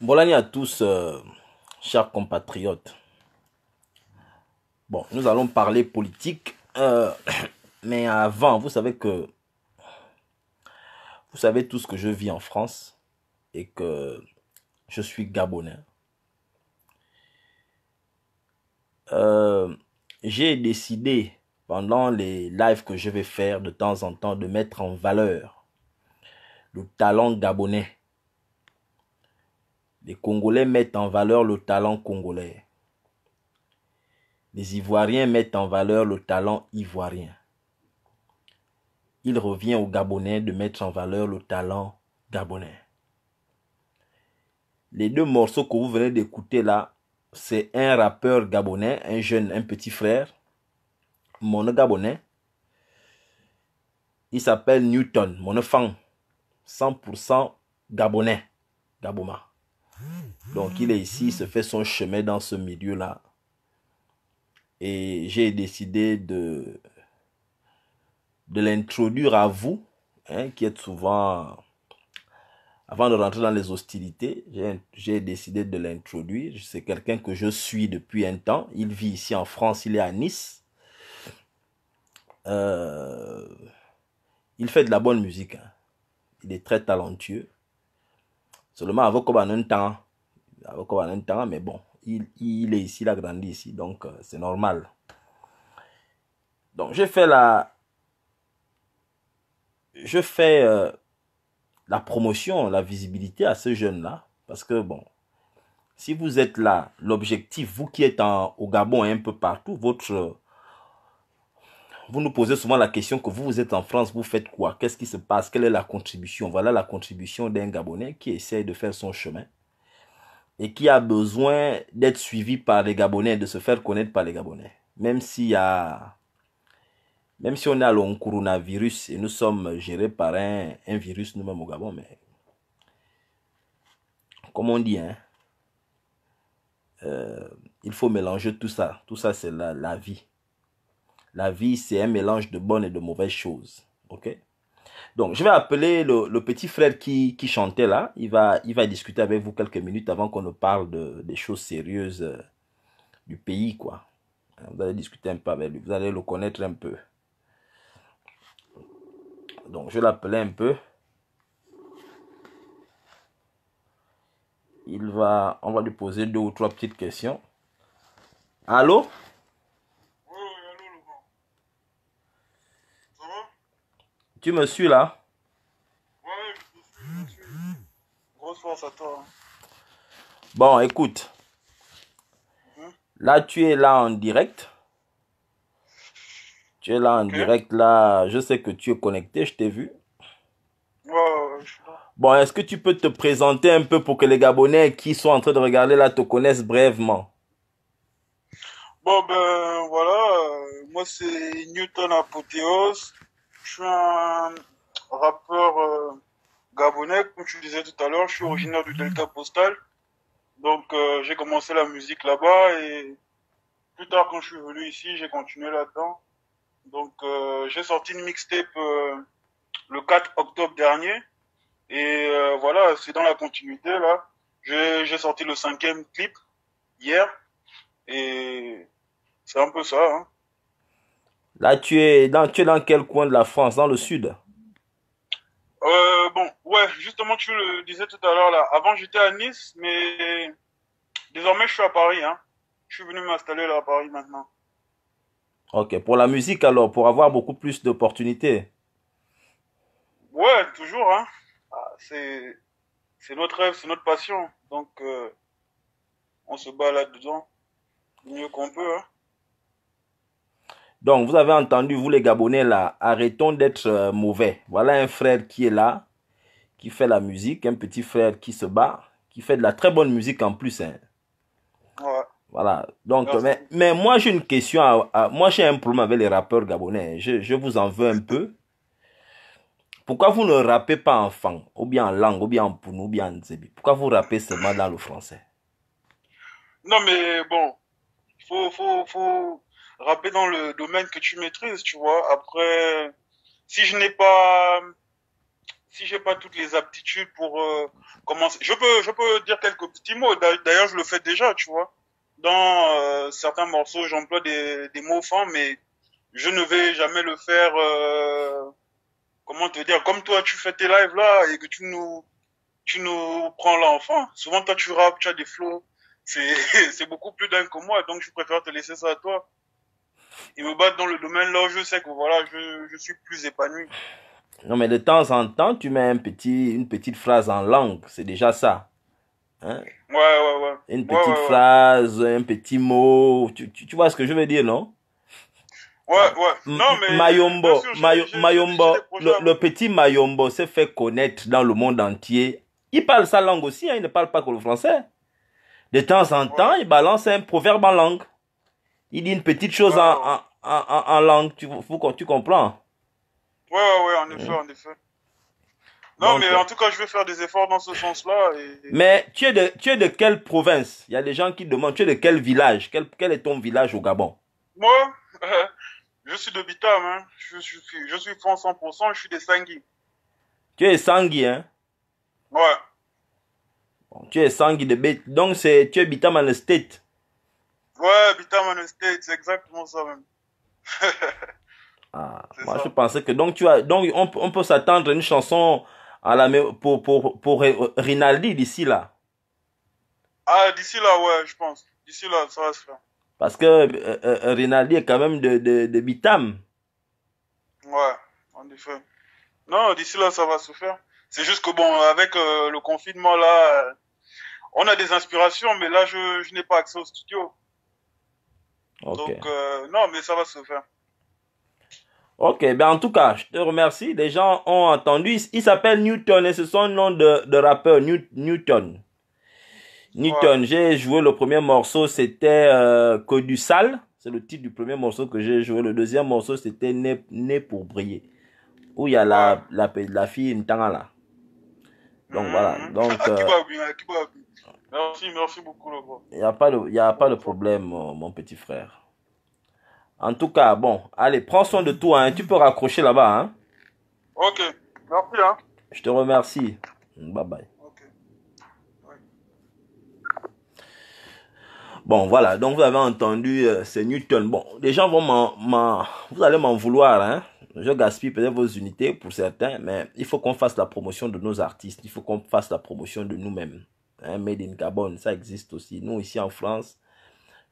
bon Bonne à tous, euh, chers compatriotes. Bon, nous allons parler politique, euh, mais avant, vous savez que vous savez tous que je vis en France et que je suis gabonais. Euh, j'ai décidé pendant les lives que je vais faire de temps en temps de mettre en valeur le talent gabonais les Congolais mettent en valeur le talent congolais. Les Ivoiriens mettent en valeur le talent ivoirien. Il revient aux Gabonais de mettre en valeur le talent gabonais. Les deux morceaux que vous venez d'écouter là, c'est un rappeur gabonais, un jeune, un petit frère, mon gabonais. Il s'appelle Newton, mon enfant, 100% gabonais, Gaboma. Donc il est ici, il se fait son chemin dans ce milieu-là. Et j'ai décidé de, de l'introduire à vous, hein, qui êtes souvent... Avant de rentrer dans les hostilités, j'ai décidé de l'introduire. C'est quelqu'un que je suis depuis un temps. Il vit ici en France, il est à Nice. Euh, il fait de la bonne musique. Hein. Il est très talentueux. Seulement avec Koba temps, avec temps, mais bon, il, est ici, il a grandi ici, donc euh, c'est normal. Donc je fait la, je fais euh, la promotion, la visibilité à ce jeune-là, parce que bon, si vous êtes là, l'objectif, vous qui êtes en, au Gabon et un peu partout, votre vous nous posez souvent la question que vous, vous êtes en France, vous faites quoi Qu'est-ce qui se passe Quelle est la contribution Voilà la contribution d'un Gabonais qui essaye de faire son chemin et qui a besoin d'être suivi par les Gabonais, de se faire connaître par les Gabonais. Même s'il a... Même si on a le coronavirus et nous sommes gérés par un, virus nous-mêmes au Gabon, mais comme on dit, hein, euh, il faut mélanger tout ça. Tout ça, c'est la, vie la vie, c'est un mélange de bonnes et de mauvaises choses. OK Donc, je vais appeler le, petit frère qui, chantait là. Il va, il va discuter avec vous quelques minutes avant qu'on ne parle de, des choses sérieuses euh, du pays, quoi. Vous allez discuter un peu avec lui. Vous allez le connaître un peu. Donc, je l'appelais un peu. Il va, on va lui poser deux ou trois petites questions. Allô Tu me suis là Ouais, je suis. Grosse force à toi. Hein. Bon, écoute. Hein? Là, tu es là en direct. Tu es là en direct, là. Je sais que tu es connecté, je t'ai vu. Bon, est-ce que tu peux te présenter un peu pour que les Gabonais qui sont en train de regarder là te connaissent brièvement Bon, ben voilà, euh, moi c'est Newton Apoteos je suis un rappeur euh, gabonais, comme tu disais tout à l'heure. Je suis originaire du Delta Postal. Donc, euh, j'ai commencé la musique là-bas et plus tard, quand je suis venu ici, j'ai continué là-dedans. Donc, euh, j'ai sorti une mixtape le 4 octobre dernier. Et voilà, c'est dans la continuité là. J'ai sorti le cinquième clip hier. Et c'est un peu ça. Hein. Là, tu es dans, tu es dans quel coin de la France Dans le sud euh, Bon, ouais, justement, tu le disais tout à l'heure, là. Avant, j'étais à Nice, mais désormais, je suis à Paris. Hein. Je suis venu m'installer là à Paris maintenant. Ok, pour la musique alors, pour avoir beaucoup plus d'opportunités Ouais, toujours. Hein. Ah, c'est notre rêve, c'est notre passion. Donc, euh, on se bat là-dedans, mieux qu'on peut. Hein. Donc, vous avez entendu, vous les Gabonais là, arrêtons d'être euh, mauvais. Voilà un frère qui est là, qui fait la musique, un petit frère qui se bat, qui fait de la très bonne musique en plus. Hein. Voilà. Donc, mais, mais moi j'ai une question, à, moi j'ai un problème avec les rappeurs gabonais. Hein. Je, je vous en veux un peu. Pourquoi vous ne rappez pas en fang, ou bien en langue, ou bien en pounou, ou bien en zébi Pourquoi vous rappez seulement dans le français Non, mais bon, faut, faut, faut, rapper dans le domaine que tu maîtrises, tu vois. Après, si je n'ai pas, si j'ai pas toutes les aptitudes pour euh, commencer, je peux, je peux dire quelques petits mots. D'ailleurs, je le fais déjà, tu vois. Dans euh, certains morceaux, j'emploie des, des mots fins, mais je ne vais jamais le faire. Euh, comment te dire Comme toi, tu fais tes lives là et que tu nous, tu nous prends l'enfant. Souvent, toi, tu rappes, tu as des flows. c'est beaucoup plus dingue que moi, donc je préfère te laisser ça à toi ils me battent dans le domaine là où je sais que voilà, je, je suis plus épanoui. Non, mais de temps en temps, tu mets un petit, une petite phrase en langue, c'est déjà ça. Hein? Ouais, ouais, ouais. Une petite phrase, un petit mot. Tu, tu, vois ce que je veux dire, non Ouais, ouais. Non, mais. Mayombo, Mayombo le, petit Mayombo s'est fait connaître dans le monde entier. Il parle sa langue aussi, hein, il ne parle pas que le français. De temps en temps, il balance un proverbe en langue. Il dit une petite chose en, en, langue, tu, faut, tu comprends Ouais, ouais, ouais, en effet, hein? en effet. Non, mais euh, en tout cas, je vais faire des efforts dans ce sens-là. Mais tu es, de, tu es de quelle province Il y a des gens qui demandent, tu es de quel village quel, quel est ton village au Gabon Moi, je suis de Bitam, hein. je, suis, je suis 100%, je suis des Sangui. Tu es Sangui, hein Ouais. tu es Sangui de Bitam, donc tu es Bitam en state. Ouais, Bitam on estate, c'est exactement ça même. ah, moi je pensais que. Donc, tu as, donc on, peut s'attendre à une chanson à la, pour, pour, pour Rinaldi d'ici là. Ah, d'ici là, ouais, je pense. D'ici là, ça va se faire. Parce que euh, euh, Rinaldi est quand même de, de, de Bitam. Ouais, en effet. Non, d'ici là, ça va se faire. C'est juste que, bon, avec euh, le confinement, là, on a des inspirations, mais là, je, je n'ai pas accès au studio. Okay. Donc, euh, non, mais ça va se faire. Ok, ben en tout cas, je te remercie. Les gens ont entendu. Il s'appelle Newton et c'est son nom de, de rappeur, Newton. Newton, j'ai joué le premier morceau, c'était euh, Que du sale. C'est le titre du premier morceau que j'ai joué. Le deuxième morceau, c'était né, pour briller. Où il y a la, la, la, fille là. Donc voilà. Mhm. Donc, ah, Merci, merci beaucoup, Il n'y a, pas de, a pas de problème, euh, mon petit frère. En tout cas, bon, allez, prends soin de toi. Hein. Tu peux raccrocher là-bas. Hein. Ok, merci. Hein. Je te remercie. Bye bye. Bon, voilà, donc vous avez entendu, euh, c'est Newton. Bon, les gens vont m'en... Vous allez m'en vouloir, hein. Je gaspille peut-être vos unités pour certains, mais il faut qu'on fasse la promotion de nos artistes. Il faut qu'on fasse la promotion de nous-mêmes. Made in Gabon, ça existe aussi. Nous, ici en France,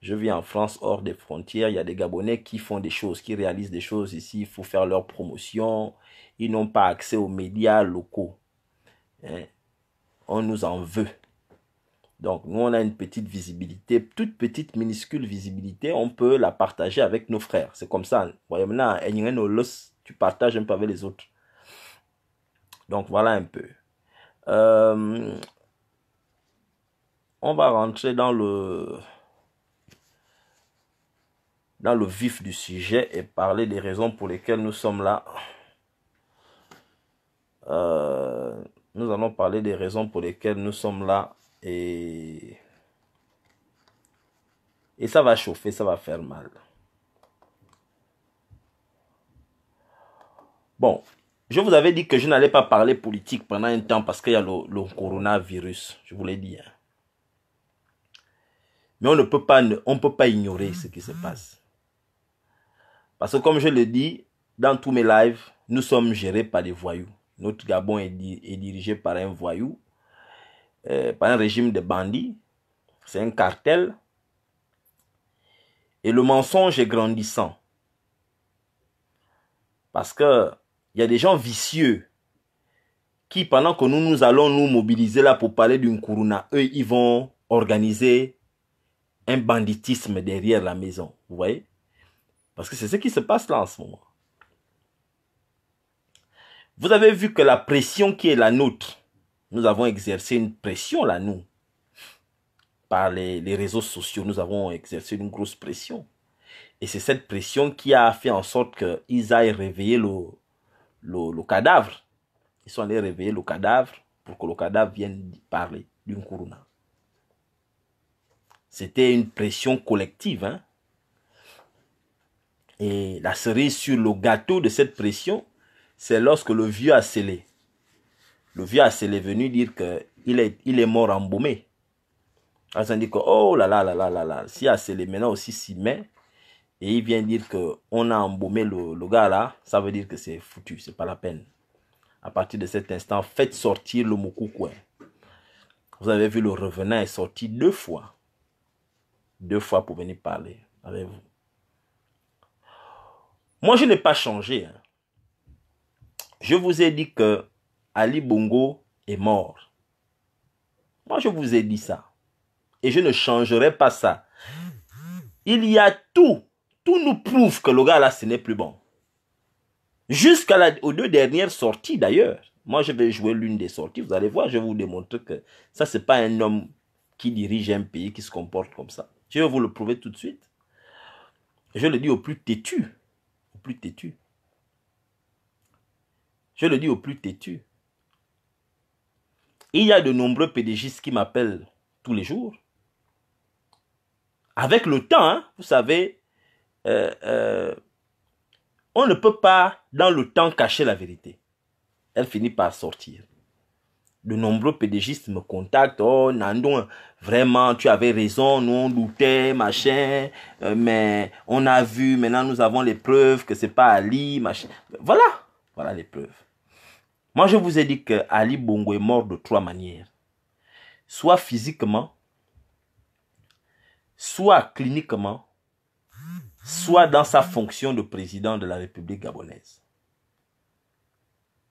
je vis en France hors des frontières, il y a des Gabonais qui font des choses, qui réalisent des choses ici, il faut faire leur promotion, ils n'ont pas accès aux médias locaux. Hein. On nous en veut. Donc nous, on a une petite visibilité, toute petite, minuscule visibilité, on peut la partager avec nos frères. C'est comme ça. tu partages un peu avec les autres. Donc voilà un peu. Euh, on va rentrer dans le dans le vif du sujet et parler des raisons pour lesquelles nous sommes là. Euh, nous allons parler des raisons pour lesquelles nous sommes là et et ça va chauffer, ça va faire mal. Bon, je vous avais dit que je n'allais pas parler politique pendant un temps parce qu'il y a le, le coronavirus. Je vous l'ai dit. Hein. Mais on ne peut pas, on peut pas ignorer ce qui se mm-hmm. passe. Parce que comme je le dis, dans tous mes lives, nous sommes gérés par des voyous. Notre Gabon est, dirigé par un voyou, euh, par un régime de bandits. C'est un cartel. Et le mensonge est grandissant. Parce que il y a des gens vicieux qui, pendant que nous, nous allons nous mobiliser là pour parler d'une corona, eux, ils vont organiser un banditisme derrière la maison. Vous voyez Parce que c'est ce qui se passe là en ce moment. Vous avez vu que la pression qui est la nôtre, nous avons exercé une pression là, nous. Par les, réseaux sociaux, nous avons exercé une grosse pression. Et c'est cette pression qui a fait en sorte qu'ils aillent réveiller le, le, cadavre. Ils sont allés réveiller le cadavre pour que le cadavre vienne parler d'une couronne. C'était une pression collective. Hein. Et la cerise sur le gâteau de cette pression, c'est lorsque le vieux a scellé. Le vieux a scellé venu dire qu'il est, il est mort embaumé. Alors, ça dit que, oh là là là là là là, si a scellé maintenant aussi s'y met, et il vient dire qu'on a embaumé le, gars là, ça veut dire que c'est foutu, c'est pas la peine. À partir de cet instant, faites sortir le moukoukoué. Vous avez vu, le revenant est sorti deux fois deux fois pour venir parler avec vous. Moi, je n'ai pas changé. Hein. Je vous ai dit que Ali Bongo est mort. Moi, je vous ai dit ça. Et je ne changerai pas ça. Il y a tout. Tout nous prouve que le gars là, ce n'est plus bon. Jusqu'aux deux dernières sorties d'ailleurs. Moi, je vais jouer l'une des sorties. Vous allez voir, je vais vous démontrer que ça, ce n'est pas un homme qui dirige un pays qui se comporte comme ça. Je vais vous le prouver tout de suite. Je le dis au plus têtu. Au plus têtu. Je le dis au plus têtu. Il y a de nombreux pédégistes qui m'appellent tous les jours. Avec le temps, hein, vous savez, euh, euh, on ne peut pas dans le temps cacher la vérité. Elle finit par sortir de nombreux pédégistes me contactent. Oh, Nandon, vraiment, tu avais raison, nous on doutait, machin, euh, mais on a vu, maintenant nous avons les preuves que c'est pas Ali, machin. Voilà, voilà les preuves. Moi, je vous ai dit que Ali Bongo est mort de trois manières. Soit physiquement, soit cliniquement, soit dans sa fonction de président de la République gabonaise.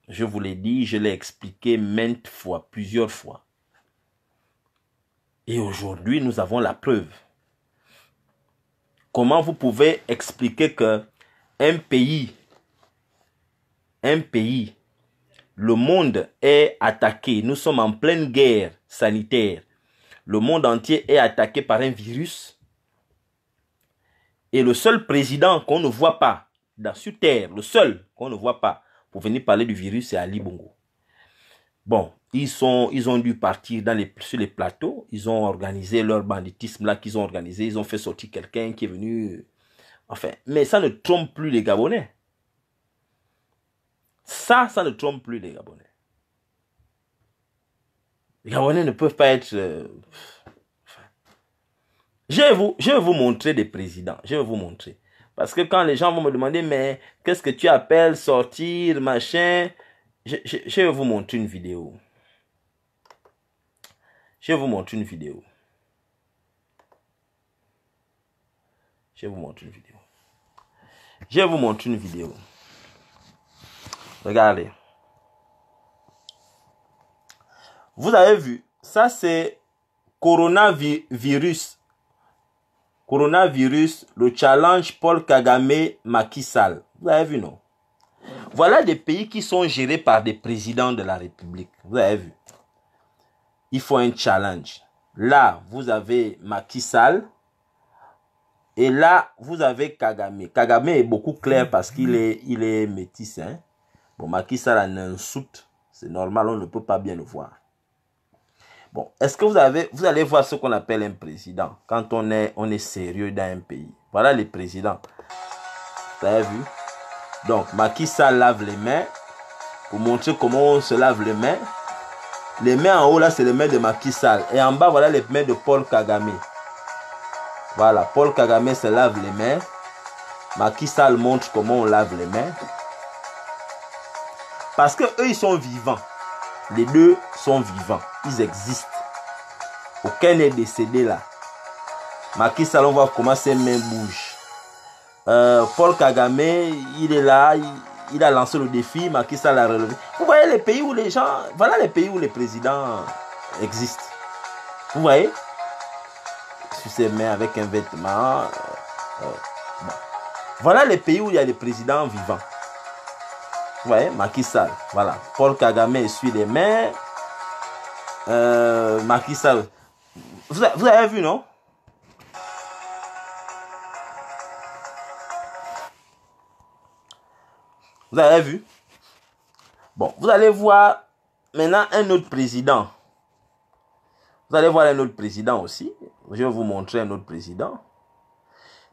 Je vous l'ai dit, je l'ai expliqué maintes fois, plusieurs fois. Et aujourd'hui, nous avons la preuve. Comment vous pouvez expliquer que un pays, un pays, le monde est attaqué. Nous sommes en pleine guerre sanitaire. Le monde entier est attaqué par un virus. Et le seul président qu'on ne voit pas dans, sur Terre, le seul qu'on ne voit pas, pour venir parler du virus, c'est Ali Bongo. Bon, ils, sont, ils ont dû partir sur les plateaux, ils ont organisé leur banditisme là qu'ils ont organisé, ils ont fait sortir quelqu'un qui est venu. Enfin, mais ça ne trompe plus les Gabonais. Ça, ça ne trompe plus les Gabonais. Les Gabonais ne peuvent pas être. Euh, je, vais vous, je vais vous montrer des présidents. Je vais vous montrer. Parce que quand les gens vont me demander, mais qu'est-ce que tu appelles sortir, machin, je, vais vous montrer une vidéo. Je vais vous montrer une vidéo. Je vais vous montrer une vidéo. Je vais vous montrer une vidéo. Regardez. Vous avez vu, ça c'est coronavirus Coronavirus, le challenge Paul Kagame Makisal. Vous avez vu, non Voilà des pays qui sont gérés par des présidents de la République. Vous avez vu Il faut un challenge. Là, vous avez Macky Et là, vous avez Kagame. Kagame est beaucoup clair parce qu'il est, il est hein. Bon, Macky en un soute. C'est normal, on ne peut pas bien le voir. Bon, est-ce que vous, avez, vous allez voir ce qu'on appelle un président quand on est, on est sérieux dans un pays Voilà les présidents. Vous avez vu Donc, Macky lave les mains pour montrer comment on se lave les mains. Les mains en haut, là, c'est les mains de Macky Et en bas, voilà les mains de Paul Kagame. Voilà, Paul Kagame se lave les mains. Macky montre comment on lave les mains. Parce que eux, ils sont vivants. Les deux sont vivants. Ils existent. Aucun n'est décédé là. Macky Sall, on voit comment ses mains bougent. Euh, Paul Kagame, il est là. Il, a lancé le défi. Macky Sall l'a relevé. Vous voyez les pays où les gens... Voilà les pays où les présidents existent. Vous voyez Sur ses mains avec un vêtement. Euh, euh, voilà les pays où il y a des présidents vivants voyez, Macky Voilà. Paul Kagame suit les mains. Euh, vous avez vu, non Vous avez vu Bon, vous allez voir maintenant un autre président. Vous allez voir un autre président aussi. Je vais vous montrer un autre président.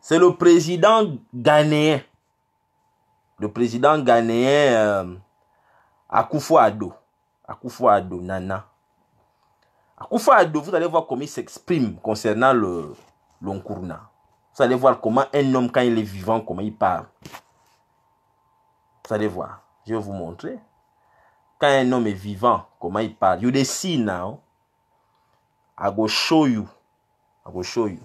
C'est le président ghanéen le président ghanéen euh, Akufo-Addo, akufo Nana. Akufo-Addo, vous allez voir comment il s'exprime concernant le l'Onkurna. Vous allez voir comment un homme, quand il est vivant, comment il parle. Vous allez voir. Je vais vous montrer. Quand un homme est vivant, comment il parle. You they see now. I go show you. I go show you.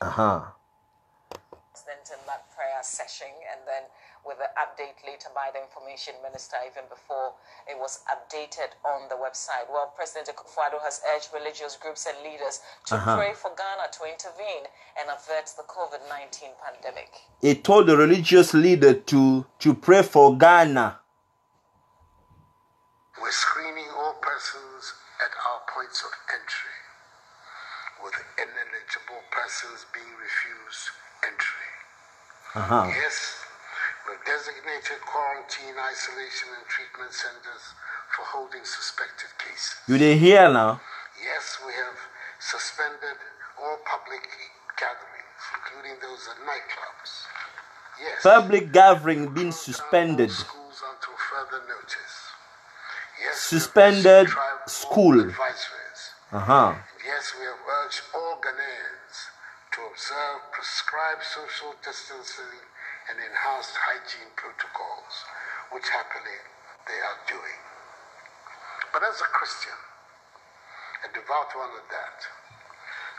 Aha. president in that prayer session, and then with the update later by the information minister, even before it was updated on the website. Well, President akufo has urged religious groups and leaders to uh-huh. pray for Ghana to intervene and avert the COVID-19 pandemic. He told the religious leader to to pray for Ghana. We're screening all persons at our points of entry with ineligible persons being refused entry. Uh-huh. Yes, designated quarantine, isolation, and treatment centers for holding suspected cases. You they hear now? Yes, we have suspended all public gatherings, including those at nightclubs. Yes. Public gathering being suspended. Schools until further notice. Yes, suspended school. Uh huh. Yes, we have urged all Ghanaians to observe prescribed social distancing and enhanced hygiene protocols, which happily they are doing. But as a Christian, a devout one at that,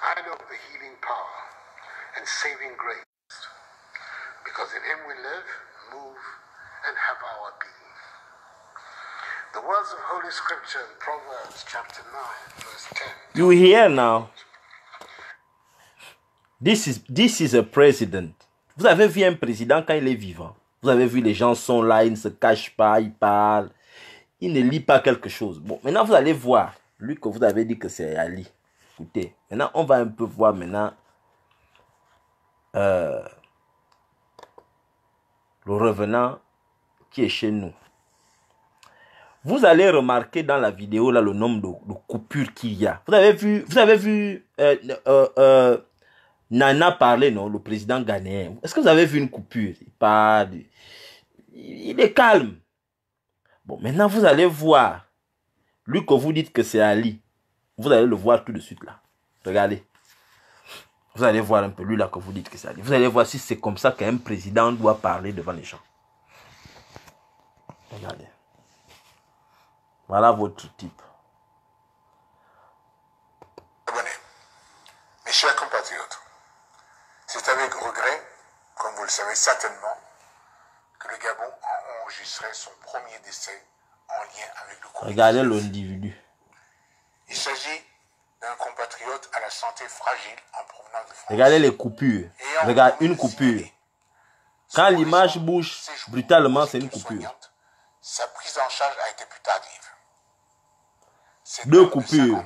I know the healing power and saving grace because in him we live, move, and have our being. The words of Holy Scripture in Proverbs chapter 9, verse 10. You hear now? This is, this is a president. Vous avez vu un président quand il est vivant. Vous avez vu les gens sont là, ils ne se cachent pas, ils parlent. Ils ne lit pas quelque chose. Bon, maintenant vous allez voir. Lui que vous avez dit que c'est Ali. Écoutez, maintenant on va un peu voir maintenant euh, le revenant qui est chez nous. Vous allez remarquer dans la vidéo là le nombre de, coupures qu'il y a. Vous avez vu, vous avez vu euh, euh, Nana parlait, non, le président ghanéen. Est-ce que vous avez vu une coupure Il parle. Il est calme. Bon, maintenant, vous allez voir. Lui que vous dites que c'est Ali, vous allez le voir tout de suite là. Regardez. Vous allez voir un peu lui là que vous dites que c'est Ali. Vous allez voir si c'est comme ça qu'un président doit parler devant les gens. Regardez. Voilà votre type. savez certainement que le Gabon a enregistré son premier décès en lien avec le Covid. Regardez l'individu. Il s'agit d'un compatriote à la santé fragile en provenance de France. Regardez les coupures. Regardez une coupure. Quand l'image bouge brutalement, c'est une coupure. Sa prise en charge a été plus tardive. Deux coupures.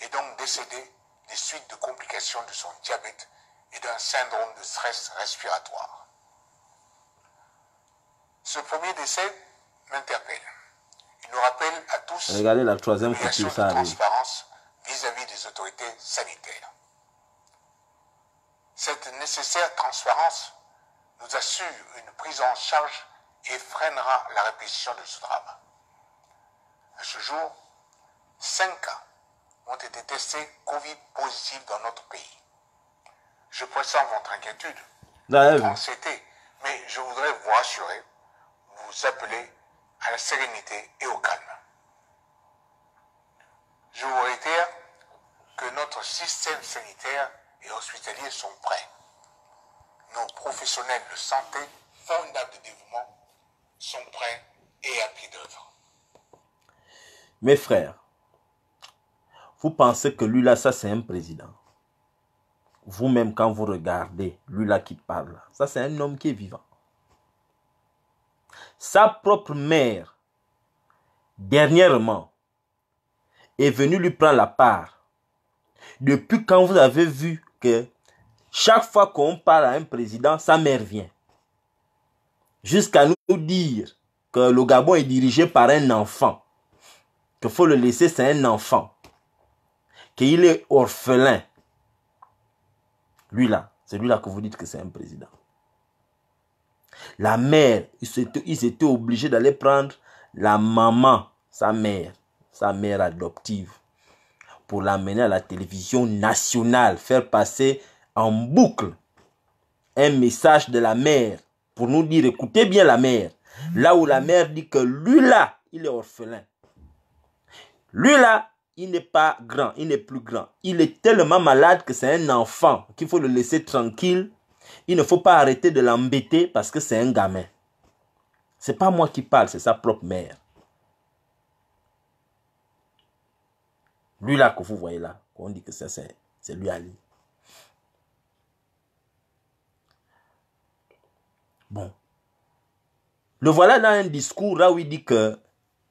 et donc décédé des suites de complications de son diabète d'un syndrome de stress respiratoire. Ce premier décès m'interpelle. Il nous rappelle à tous Regardez la troisième de transparence vis-à-vis des autorités sanitaires. Cette nécessaire transparence nous assure une prise en charge et freinera la répétition de ce drame. À ce jour, cinq cas ont été testés Covid positifs dans notre pays. Je pressens votre inquiétude, bah, votre anxiété, mais je voudrais vous rassurer, vous appeler à la sérénité et au calme. Je vous réitère que notre système sanitaire et hospitalier sont prêts. Nos professionnels de santé, fondables de dévouement, sont prêts et à pied d'œuvre. Mes frères, vous pensez que Lula, ça c'est un président vous-même quand vous regardez lui là qui parle. Ça, c'est un homme qui est vivant. Sa propre mère, dernièrement, est venue lui prendre la part. Depuis quand vous avez vu que chaque fois qu'on parle à un président, sa mère vient. Jusqu'à nous dire que le Gabon est dirigé par un enfant. Qu'il faut le laisser, c'est un enfant. Qu'il est orphelin. Lui-là, c'est lui-là que vous dites que c'est un président. La mère, ils étaient, obligés d'aller prendre la maman, sa mère, sa mère adoptive, pour l'amener à la télévision nationale, faire passer en boucle un message de la mère pour nous dire écoutez bien la mère. Là où la mère dit que lui là, il est orphelin. Lui là, il n'est pas grand, il n'est plus grand. Il est tellement malade que c'est un enfant, qu'il faut le laisser tranquille. Il ne faut pas arrêter de l'embêter parce que c'est un gamin. C'est pas moi qui parle, c'est sa propre mère. Lui là que vous voyez là, on dit que ça c'est lui Ali. Bon. Le voilà dans un discours là où il dit que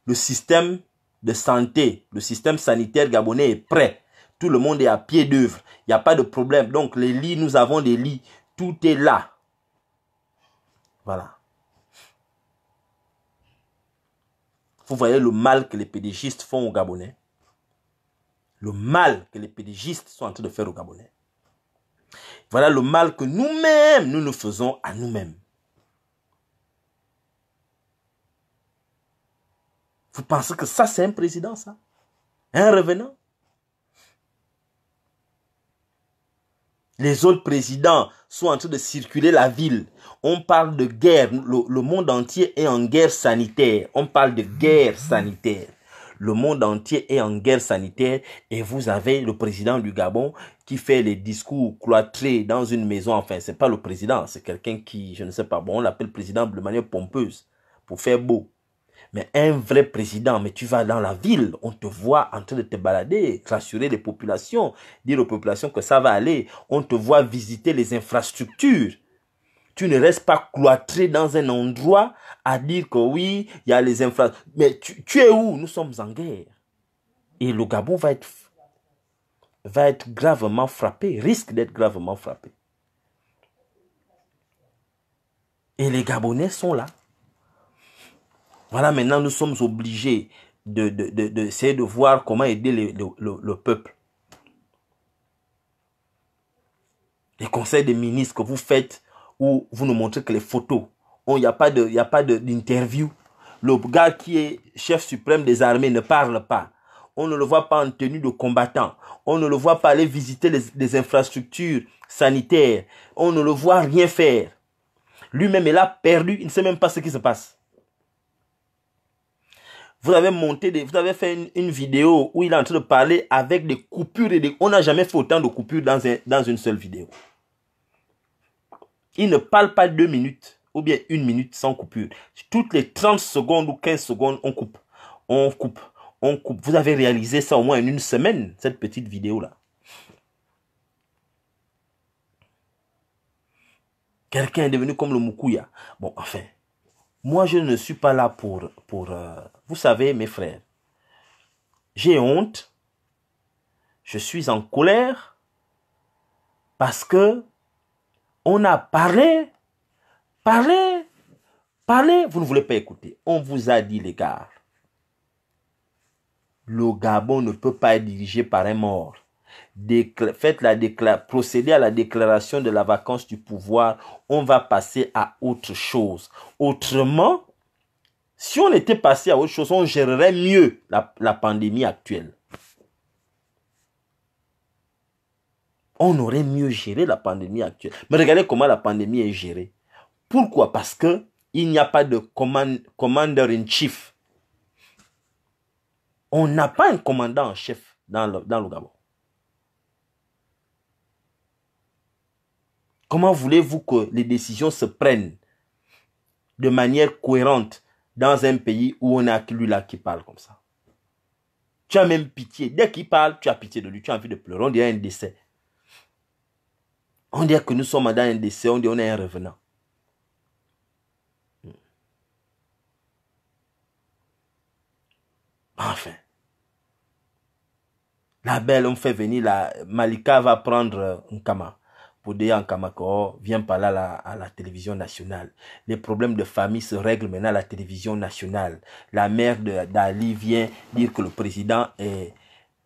le système de santé. Le système sanitaire gabonais est prêt. Tout le monde est à pied d'œuvre. Il n'y a pas de problème. Donc les lits, nous avons des lits. Tout est là. Voilà. Vous voyez le mal que les pédégistes font aux Gabonais. Le mal que les pédégistes sont en train de faire aux Gabonais. Voilà le mal que nous-mêmes, nous nous faisons à nous-mêmes. Vous pensez que ça, c'est un président, ça Un revenant Les autres présidents sont en train de circuler la ville. On parle de guerre. Le, monde entier est en guerre sanitaire. On parle de guerre sanitaire. Le monde entier est en guerre sanitaire et vous avez le président du Gabon qui fait les discours cloîtrés dans une maison. Enfin, c'est pas le président, c'est quelqu'un qui, je ne sais pas, bon, on l'appelle président de manière pompeuse pour faire beau. Mais un vrai président, mais tu vas dans la ville, on te voit en train de te balader, rassurer les populations, dire aux populations que ça va aller, on te voit visiter les infrastructures. Tu ne restes pas cloîtré dans un endroit à dire que oui, il y a les infrastructures. Mais tu, es où Nous sommes en guerre. Et le Gabon va être, va être gravement frappé, risque d'être gravement frappé. Et les Gabonais sont là. Voilà, maintenant nous sommes obligés d'essayer de, de, voir comment aider le, le, peuple. Les conseils des ministres que vous faites, où vous ne montrez que les photos, il n'y a pas d'interview. Le gars qui est chef suprême des armées ne parle pas. On ne le voit pas en tenue de combattant. On ne le voit pas aller visiter les, les infrastructures sanitaires. On ne le voit rien faire. Lui-même est là perdu, il ne sait même pas ce qui se passe. Vous avez monté, vous avez fait une, vidéo où il est en train de parler avec des coupures. Et on n'a jamais fait autant de coupures dans, une seule vidéo. Il ne parle pas deux minutes ou bien une minute sans coupure. Toutes les 30 secondes ou 15 secondes, on coupe. On coupe. On coupe. Vous avez réalisé ça au moins en une semaine, cette petite vidéo-là. Quelqu'un est devenu comme le Mukuya. Bon, enfin, moi, je ne suis pas là pour... pour euh, vous savez, mes frères, j'ai honte, je suis en colère, parce que on a parlé, parlé, parlé, vous ne voulez pas écouter. On vous a dit, les gars, le Gabon ne peut pas être dirigé par un mort faites la à la déclaration de la vacance du pouvoir, on va passer à autre chose. Autrement, si on était passé à autre chose, on gérerait mieux la, pandémie actuelle. On aurait mieux géré la pandémie actuelle. Mais regardez comment la pandémie est gérée. Pourquoi Parce que il n'y a pas de commander in chief. On n'a pas un commandant en chef dans dans le Gabon. Comment voulez-vous que les décisions se prennent de manière cohérente dans un pays où on a lui là qui parle comme ça Tu as même pitié. Dès qu'il parle, tu as pitié de lui. Tu as envie de pleurer. On dirait un décès. On dirait que nous sommes dans un décès. On dirait qu'on est un revenant. Hmm. Enfin. La belle, on fait venir la Malika va prendre un euh, camarade. Pour Kamako vient parler à la, à la, télévision nationale. Les problèmes de famille se règlent maintenant à la télévision nationale. La mère d'Ali vient dire que le président est,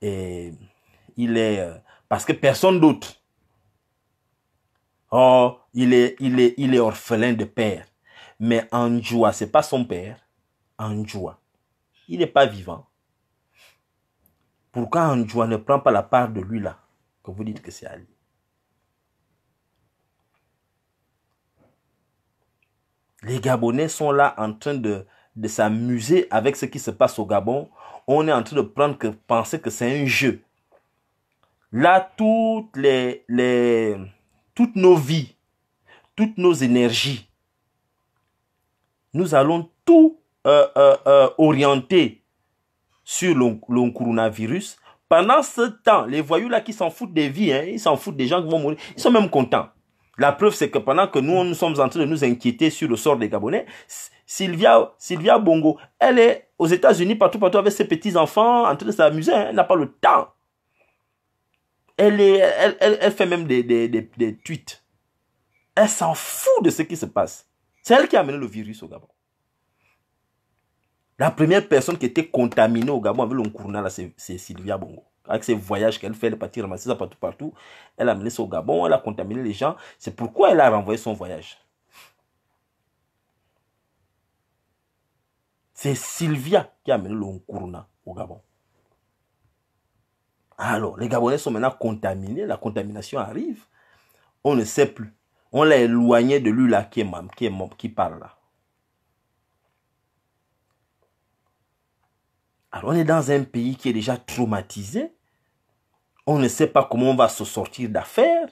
et il est, euh, parce que personne d'autre, oh, il est, il est, il est orphelin de père. Mais Anjoua, c'est pas son père, Anjoua, il n'est pas vivant. Pourquoi Anjoua ne prend pas la part de lui là, que vous dites que c'est Ali? Les Gabonais sont là en train de, de s'amuser avec ce qui se passe au Gabon. On est en train de prendre que, penser que c'est un jeu. Là, toutes, les, les, toutes nos vies, toutes nos énergies, nous allons tout euh, euh, euh, orienter sur le, coronavirus. Pendant ce temps, les voyous-là qui s'en foutent des vies, hein, ils s'en foutent des gens qui vont mourir, ils sont même contents. La preuve, c'est que pendant que nous, nous sommes en train de nous inquiéter sur le sort des Gabonais, Sylvia, Bongo, elle est aux États-Unis, partout, partout, avec ses petits-enfants, en train de s'amuser. Hein. elle n'a pas le temps. Elle, est, elle, fait même des, tweets. Elle s'en fout de ce qui se passe. C'est elle qui a amené le virus au Gabon. La première personne qui était contaminée au Gabon avec le là, c'est Sylvia Bongo avec ses voyages qu'elle fait, elle est ça partout, partout. Elle a amené ça au Gabon, elle a contaminé les gens. C'est pourquoi elle a renvoyé son voyage. C'est Sylvia qui a amené le Nkuruna au Gabon. Alors, les Gabonais sont maintenant contaminés, la contamination arrive. On ne sait plus. On l'a éloigné de lui là qui est, qui, qui parle là. Alors on est dans un pays qui est déjà traumatisé. On ne sait pas comment on va se sortir d'affaires.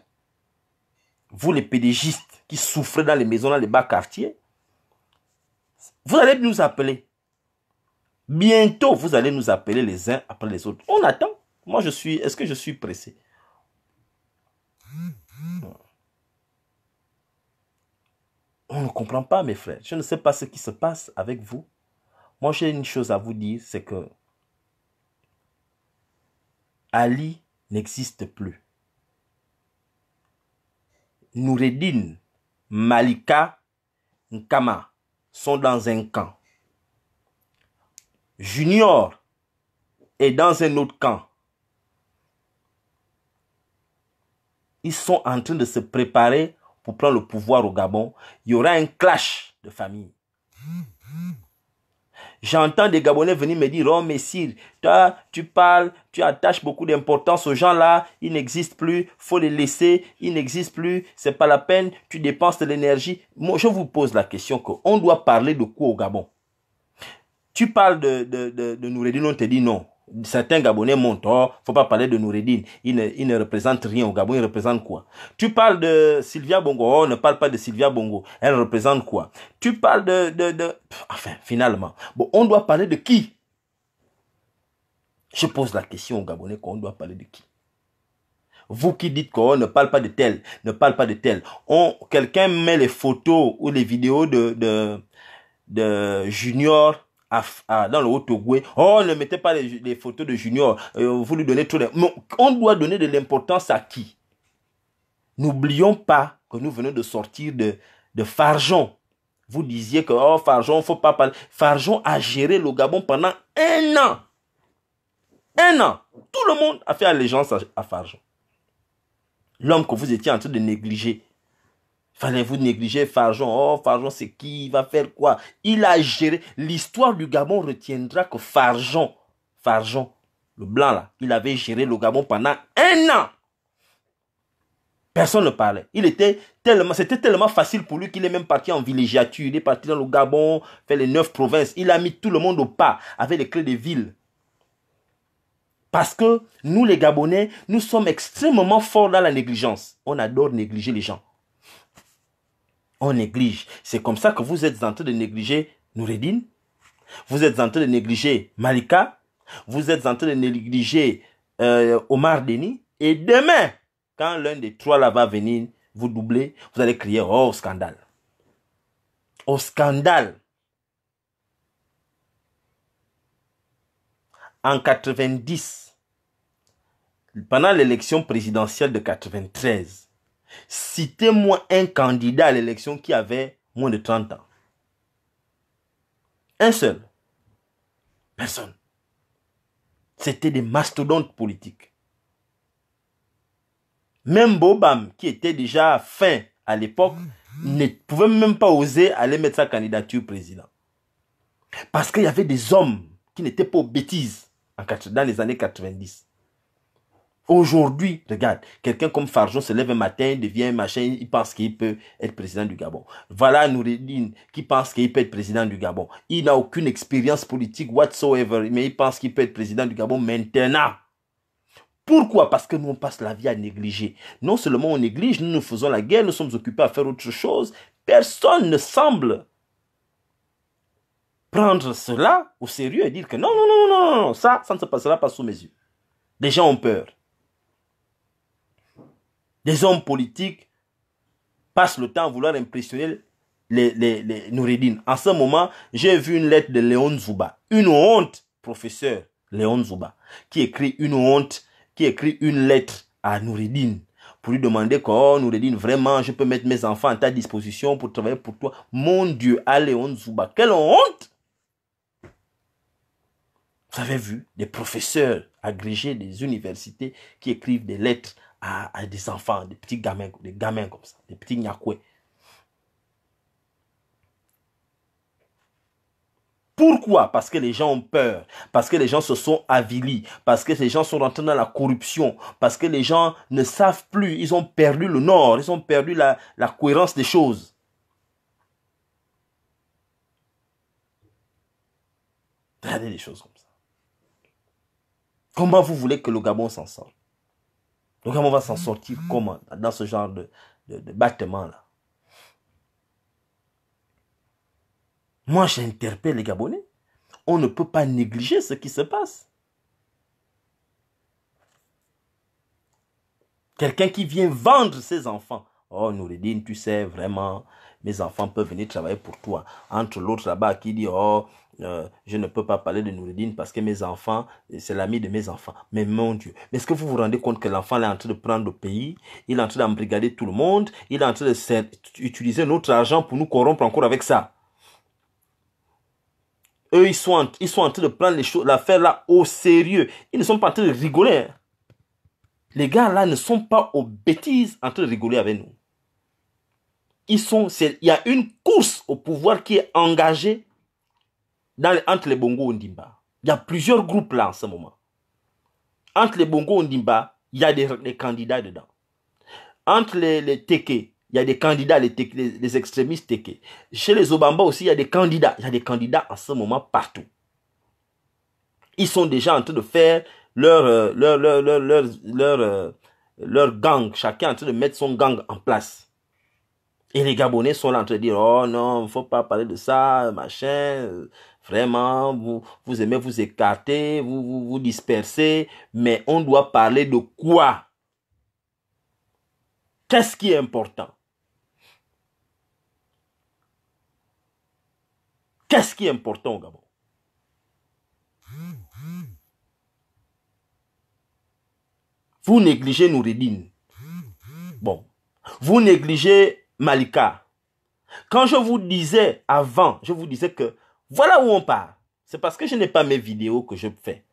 Vous les pédégistes qui souffrez dans les maisons, dans les bas quartiers, vous allez nous appeler. Bientôt, vous allez nous appeler les uns après les autres. On attend. Moi, je suis. Est-ce que je suis pressé On ne comprend pas, mes frères. Je ne sais pas ce qui se passe avec vous. Moi, j'ai une chose à vous dire, c'est que Ali n'existe plus. Noureddin, Malika, Nkama sont dans un camp. Junior est dans un autre camp. Ils sont en train de se préparer pour prendre le pouvoir au Gabon. Il y aura un clash de famille. Hum, hum. J'entends des Gabonais venir me dire, oh Messire, toi, tu parles, tu attaches beaucoup d'importance aux gens-là, ils n'existent plus, faut les laisser, ils n'existent plus, c'est pas la peine, tu dépenses de l'énergie. Moi, je vous pose la question on doit parler de quoi au Gabon Tu parles de, de, de, de on te dit non certains Gabonais montent. Oh, faut pas parler de Noureddin. Il ne, il ne représente rien au Gabon. Il représente quoi Tu parles de Sylvia Bongo. on oh, ne parle pas de Sylvia Bongo. Elle représente quoi Tu parles de, de, de... Enfin, finalement. Bon, on doit parler de qui Je pose la question aux Gabonais qu'on doit parler de qui vous qui dites qu'on oh, ne parle pas de tel, ne parle pas de tel. On, quelqu'un met les photos ou les vidéos de, de, de Junior dans le Haut-Togoué, oh, ne mettez pas les, photos de Junior, euh, vous lui donnez trop on doit donner de l'importance à qui N'oublions pas que nous venons de sortir de, de Farjon. Vous disiez que oh, Farjon, faut pas parler. Farjon a géré le Gabon pendant un an. Un an. Tout le monde a fait allégeance à, à Farjon. L'homme que vous étiez en train de négliger. Fallait-vous négliger Farjon Oh, Farjon, c'est qui Il va faire quoi Il a géré. L'histoire du Gabon retiendra que Farjon, Farjon, le blanc là, il avait géré le Gabon pendant un an. Personne ne parlait. Il était tellement, c'était tellement facile pour lui qu'il est même parti en villégiature. Il est parti dans le Gabon, fait les neuf provinces. Il a mis tout le monde au pas avec les clés des villes. Parce que nous, les Gabonais, nous sommes extrêmement forts dans la négligence. On adore négliger les gens on néglige. C'est comme ça que vous êtes en train de négliger Noureddin. Vous êtes en train de négliger Malika. Vous êtes en train de négliger euh, Omar Denis. Et demain, quand l'un des trois là va venir vous doubler, vous allez crier oh, au scandale. Au scandale. En 90, pendant l'élection présidentielle de 93, Citez-moi un candidat à l'élection qui avait moins de 30 ans. Un seul. Personne. C'était des mastodontes politiques. Même Bobam, qui était déjà fin à l'époque, ne pouvait même pas oser aller mettre sa candidature président. Parce qu'il y avait des hommes qui n'étaient pas aux bêtises dans les années 90. Aujourd'hui, regarde, quelqu'un comme Farjon se lève un matin, devient machin, il pense qu'il peut être président du Gabon. Voilà Nourredine qui pense qu'il peut être président du Gabon. Il n'a aucune expérience politique whatsoever, mais il pense qu'il peut être président du Gabon maintenant. Pourquoi Parce que nous, on passe la vie à négliger. Non seulement on néglige, nous nous faisons la guerre, nous sommes occupés à faire autre chose. Personne ne semble prendre cela au sérieux et dire que non, non, non, non, ça, ça ne se passera pas sous mes yeux. Les gens ont peur. Des hommes politiques passent le temps à vouloir impressionner les, les, Noureddin. En ce moment, j'ai vu une lettre de Léon Zouba. Une honte, professeur Léon Zouba, qui écrit une honte, qui écrit une lettre à Noureddin pour lui demander que, oh vraiment, je peux mettre mes enfants à ta disposition pour travailler pour toi. Mon Dieu, à Léon Zouba, quelle honte Vous avez vu des professeurs agrégés des universités qui écrivent des lettres à, des enfants, des petits gamins, des gamins comme ça, des petits n'yakoué. Pourquoi Parce que les gens ont peur, parce que les gens se sont avilis, parce que ces gens sont rentrés dans la corruption, parce que les gens ne savent plus, ils ont perdu le nord, ils ont perdu la, la cohérence des choses. Regardez des choses comme ça. Comment vous voulez que le Gabon s'en sorte donc on va s'en sortir comment dans ce genre de, de, là Moi, j'interpelle les Gabonais. On ne peut pas négliger ce qui se passe. Quelqu'un qui vient vendre ses enfants. Oh, Nouredine, tu sais vraiment, mes enfants peuvent venir travailler pour toi. Entre l'autre là-bas qui dit, oh, euh, je ne peux pas parler de Nouridine parce que mes enfants, c'est l'ami de mes enfants. Mais mon Dieu, mais est-ce que vous vous rendez compte que l'enfant est en train de prendre le pays, il est en train d'embrigader tout le monde, il est en train d'utiliser notre argent pour nous corrompre encore avec ça Eux, ils sont, en, ils sont en train de prendre l'affaire là au sérieux. Ils ne sont pas en train de rigoler. Hein. Les gars là ne sont pas aux bêtises en train de rigoler avec nous. Ils sont, il y a une course au pouvoir qui est engagée entre les Bongo Ndimba, Il y a plusieurs groupes là en ce moment. Entre les Bongo Ndimba, il y a des, candidats dedans. Entre les, les il y a des candidats, les, extrémistes Teke. Chez les Obamba aussi, il y a des candidats. Il y a des candidats en ce moment partout. Ils sont déjà en train de faire leur, euh, leur, euh, leur, gang. Chacun en train de mettre son gang en place. Et les Gabonais sont là en train de dire, oh non, il ne faut pas parler de ça, machin. Vraiment, vous, aimez vous écarter, vous, vous vous mais on doit parler de quoi Qu'est-ce qui est important Qu'est-ce qui est important au Gabon Vous négligez Nouridine. Bon. Vous négligez Malika. Quand je vous disais avant, je vous disais que voilà où on part. C'est parce que je n'ai pas mes vidéos que je fais.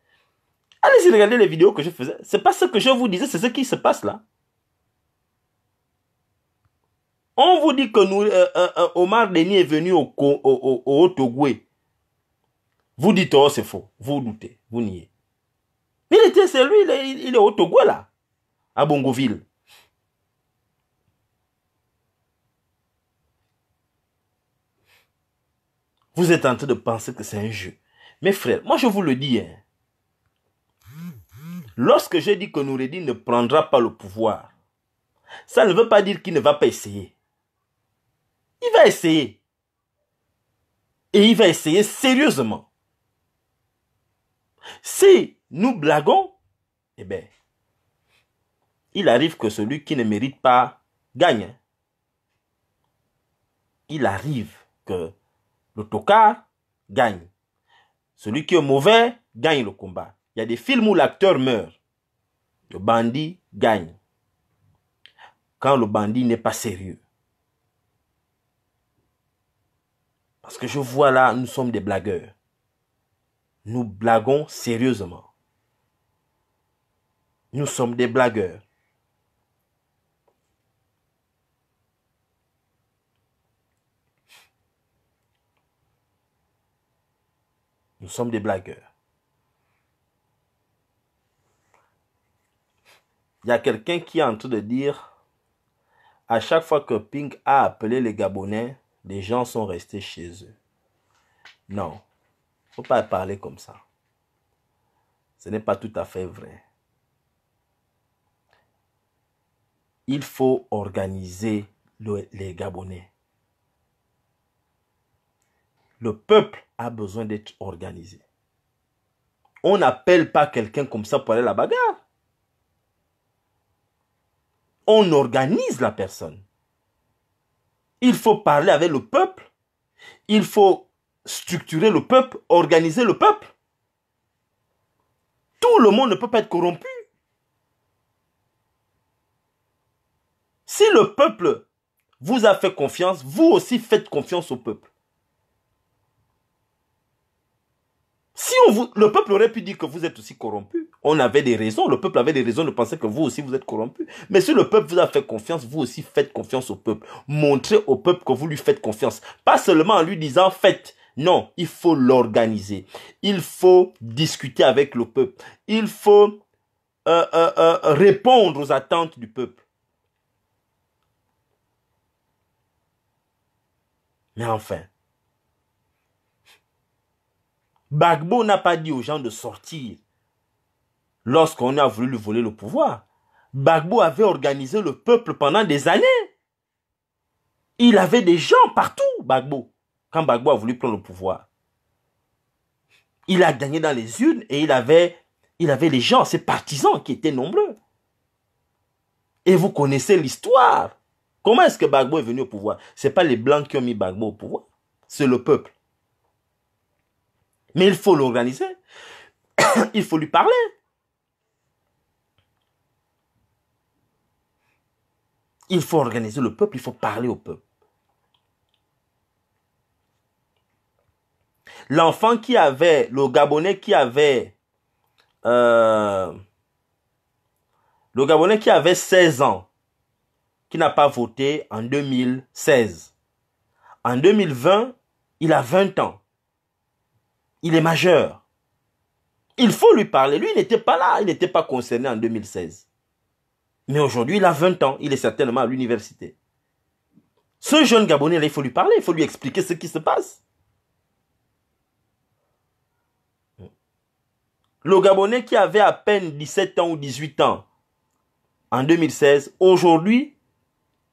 Allez-y regarder les vidéos que je faisais. C'est pas ce que je vous disais, c'est ce qui se passe là. On vous dit que nous, euh, euh, euh, Omar Denis est venu au, au, Vous dites, oh, c'est faux. Vous doutez, vous niez. Mais il était, c'est lui, il est, il au là, à Bongoville. Vous êtes en train de penser que c'est un jeu. Mes frères, moi je vous le dis. Hein. Lorsque je dis que Noureddin ne prendra pas le pouvoir, ça ne veut pas dire qu'il ne va pas essayer. Il va essayer. Et il va essayer sérieusement. Si nous blaguons, eh bien, il arrive que celui qui ne mérite pas gagne. Hein. Il arrive que le tocard gagne. Celui qui est mauvais gagne le combat. Il y a des films où l'acteur meurt. Le bandit gagne. Quand le bandit n'est pas sérieux. Parce que je vois là, nous sommes des blagueurs. Nous blaguons sérieusement. Nous sommes des blagueurs. Nous sommes des blagueurs. Il y a quelqu'un qui est en train de dire, à chaque fois que Pink a appelé les Gabonais, les gens sont restés chez eux. Non, faut pas parler comme ça. Ce n'est pas tout à fait vrai. Il faut organiser les Gabonais. Le peuple a besoin d'être organisé. On n'appelle pas quelqu'un comme ça pour aller à la bagarre. On organise la personne. Il faut parler avec le peuple. Il faut structurer le peuple, organiser le peuple. Tout le monde ne peut pas être corrompu. Si le peuple vous a fait confiance, vous aussi faites confiance au peuple. Si on vous, le peuple aurait pu dire que vous êtes aussi corrompu, on avait des raisons, le peuple avait des raisons de penser que vous aussi vous êtes corrompu. Mais si le peuple vous a fait confiance, vous aussi faites confiance au peuple. Montrez au peuple que vous lui faites confiance. Pas seulement en lui disant faites. Non, il faut l'organiser. Il faut discuter avec le peuple. Il faut euh, euh, euh, répondre aux attentes du peuple. Mais enfin, Bagbo n'a pas dit aux gens de sortir lorsqu'on a voulu lui voler le pouvoir. Bagbo avait organisé le peuple pendant des années. Il avait des gens partout, Bagbo, quand Bagbo a voulu prendre le pouvoir. Il a gagné dans les urnes et il avait, il avait les gens, ses partisans qui étaient nombreux. Et vous connaissez l'histoire. Comment est-ce que Bagbo est venu au pouvoir Ce n'est pas les Blancs qui ont mis Bagbo au pouvoir, c'est le peuple. Mais il faut l'organiser. il faut lui parler. Il faut organiser le peuple, il faut parler au peuple. L'enfant qui avait, le Gabonais qui avait, euh, le Gabonais qui avait 16 ans, qui n'a pas voté en 2016. En 2020, il a 20 ans. Il est majeur. Il faut lui parler. Lui, il n'était pas là. Il n'était pas concerné en 2016. Mais aujourd'hui, il a 20 ans. Il est certainement à l'université. Ce jeune Gabonais-là, il faut lui parler. Il faut lui expliquer ce qui se passe. Le Gabonais qui avait à peine 17 ans ou 18 ans en 2016, aujourd'hui,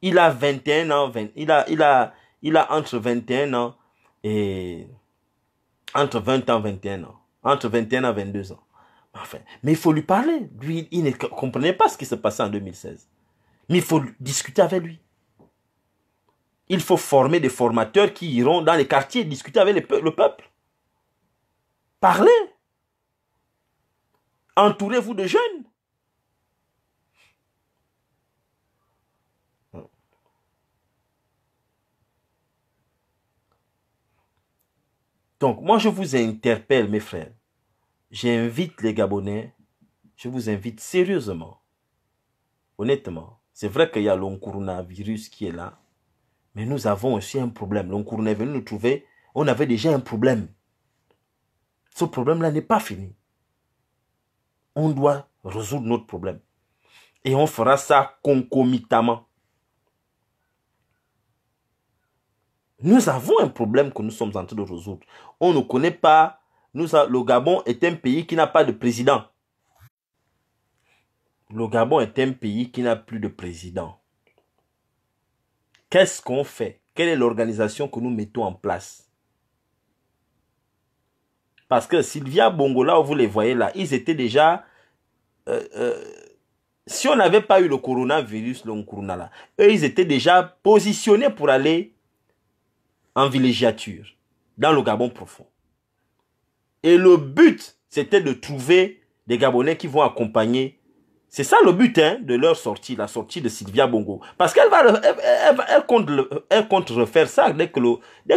il a 21 ans. 20, il, a, il, a, il a entre 21 ans et entre 20 ans, et 21 ans, entre 21 ans, 22 ans. Enfin, mais il faut lui parler. Lui, il ne comprenait pas ce qui se passait en 2016. Mais il faut discuter avec lui. Il faut former des formateurs qui iront dans les quartiers discuter avec le peuple. Parlez. Entourez-vous de jeunes. Donc, moi, je vous interpelle, mes frères. J'invite les Gabonais, je vous invite sérieusement, honnêtement. C'est vrai qu'il y a le coronavirus qui est là, mais nous avons aussi un problème. Le coronavirus est venu nous trouver, on avait déjà un problème. Ce problème-là n'est pas fini. On doit résoudre notre problème. Et on fera ça concomitamment. Nous avons un problème que nous sommes en train de résoudre. On ne connaît pas. Nous, le Gabon est un pays qui n'a pas de président. Le Gabon est un pays qui n'a plus de président. Qu'est-ce qu'on fait Quelle est l'organisation que nous mettons en place Parce que Sylvia Bongola, vous les voyez là, ils étaient déjà... Euh, euh, si on n'avait pas eu le coronavirus, le corona eux, ils étaient déjà positionnés pour aller en villégiature, dans le Gabon profond. Et le but, c'était de trouver des Gabonais qui vont accompagner. C'est ça le but hein, de leur sortie, la sortie de Sylvia Bongo. Parce qu'elle va, elle, compte, elle, refaire ça dès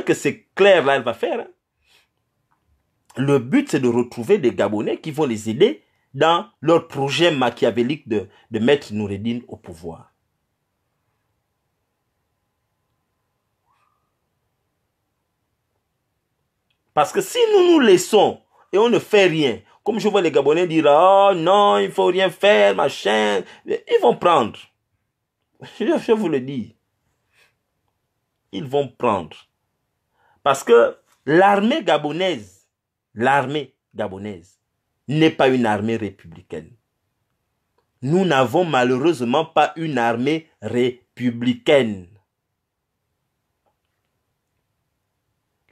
que, c'est clair, là, elle va faire. Hein. Le but, c'est de retrouver des Gabonais qui vont les aider dans leur projet machiavélique de, de mettre Noureddin au pouvoir. Parce que si nous nous laissons et on ne fait rien, comme je vois les Gabonais dire, oh non, il faut rien faire, machin, ils vont prendre. Je, vous le dis. Ils vont prendre. Parce que l'armée gabonaise, l'armée gabonaise n'est pas une armée républicaine. Nous n'avons malheureusement pas une armée républicaine.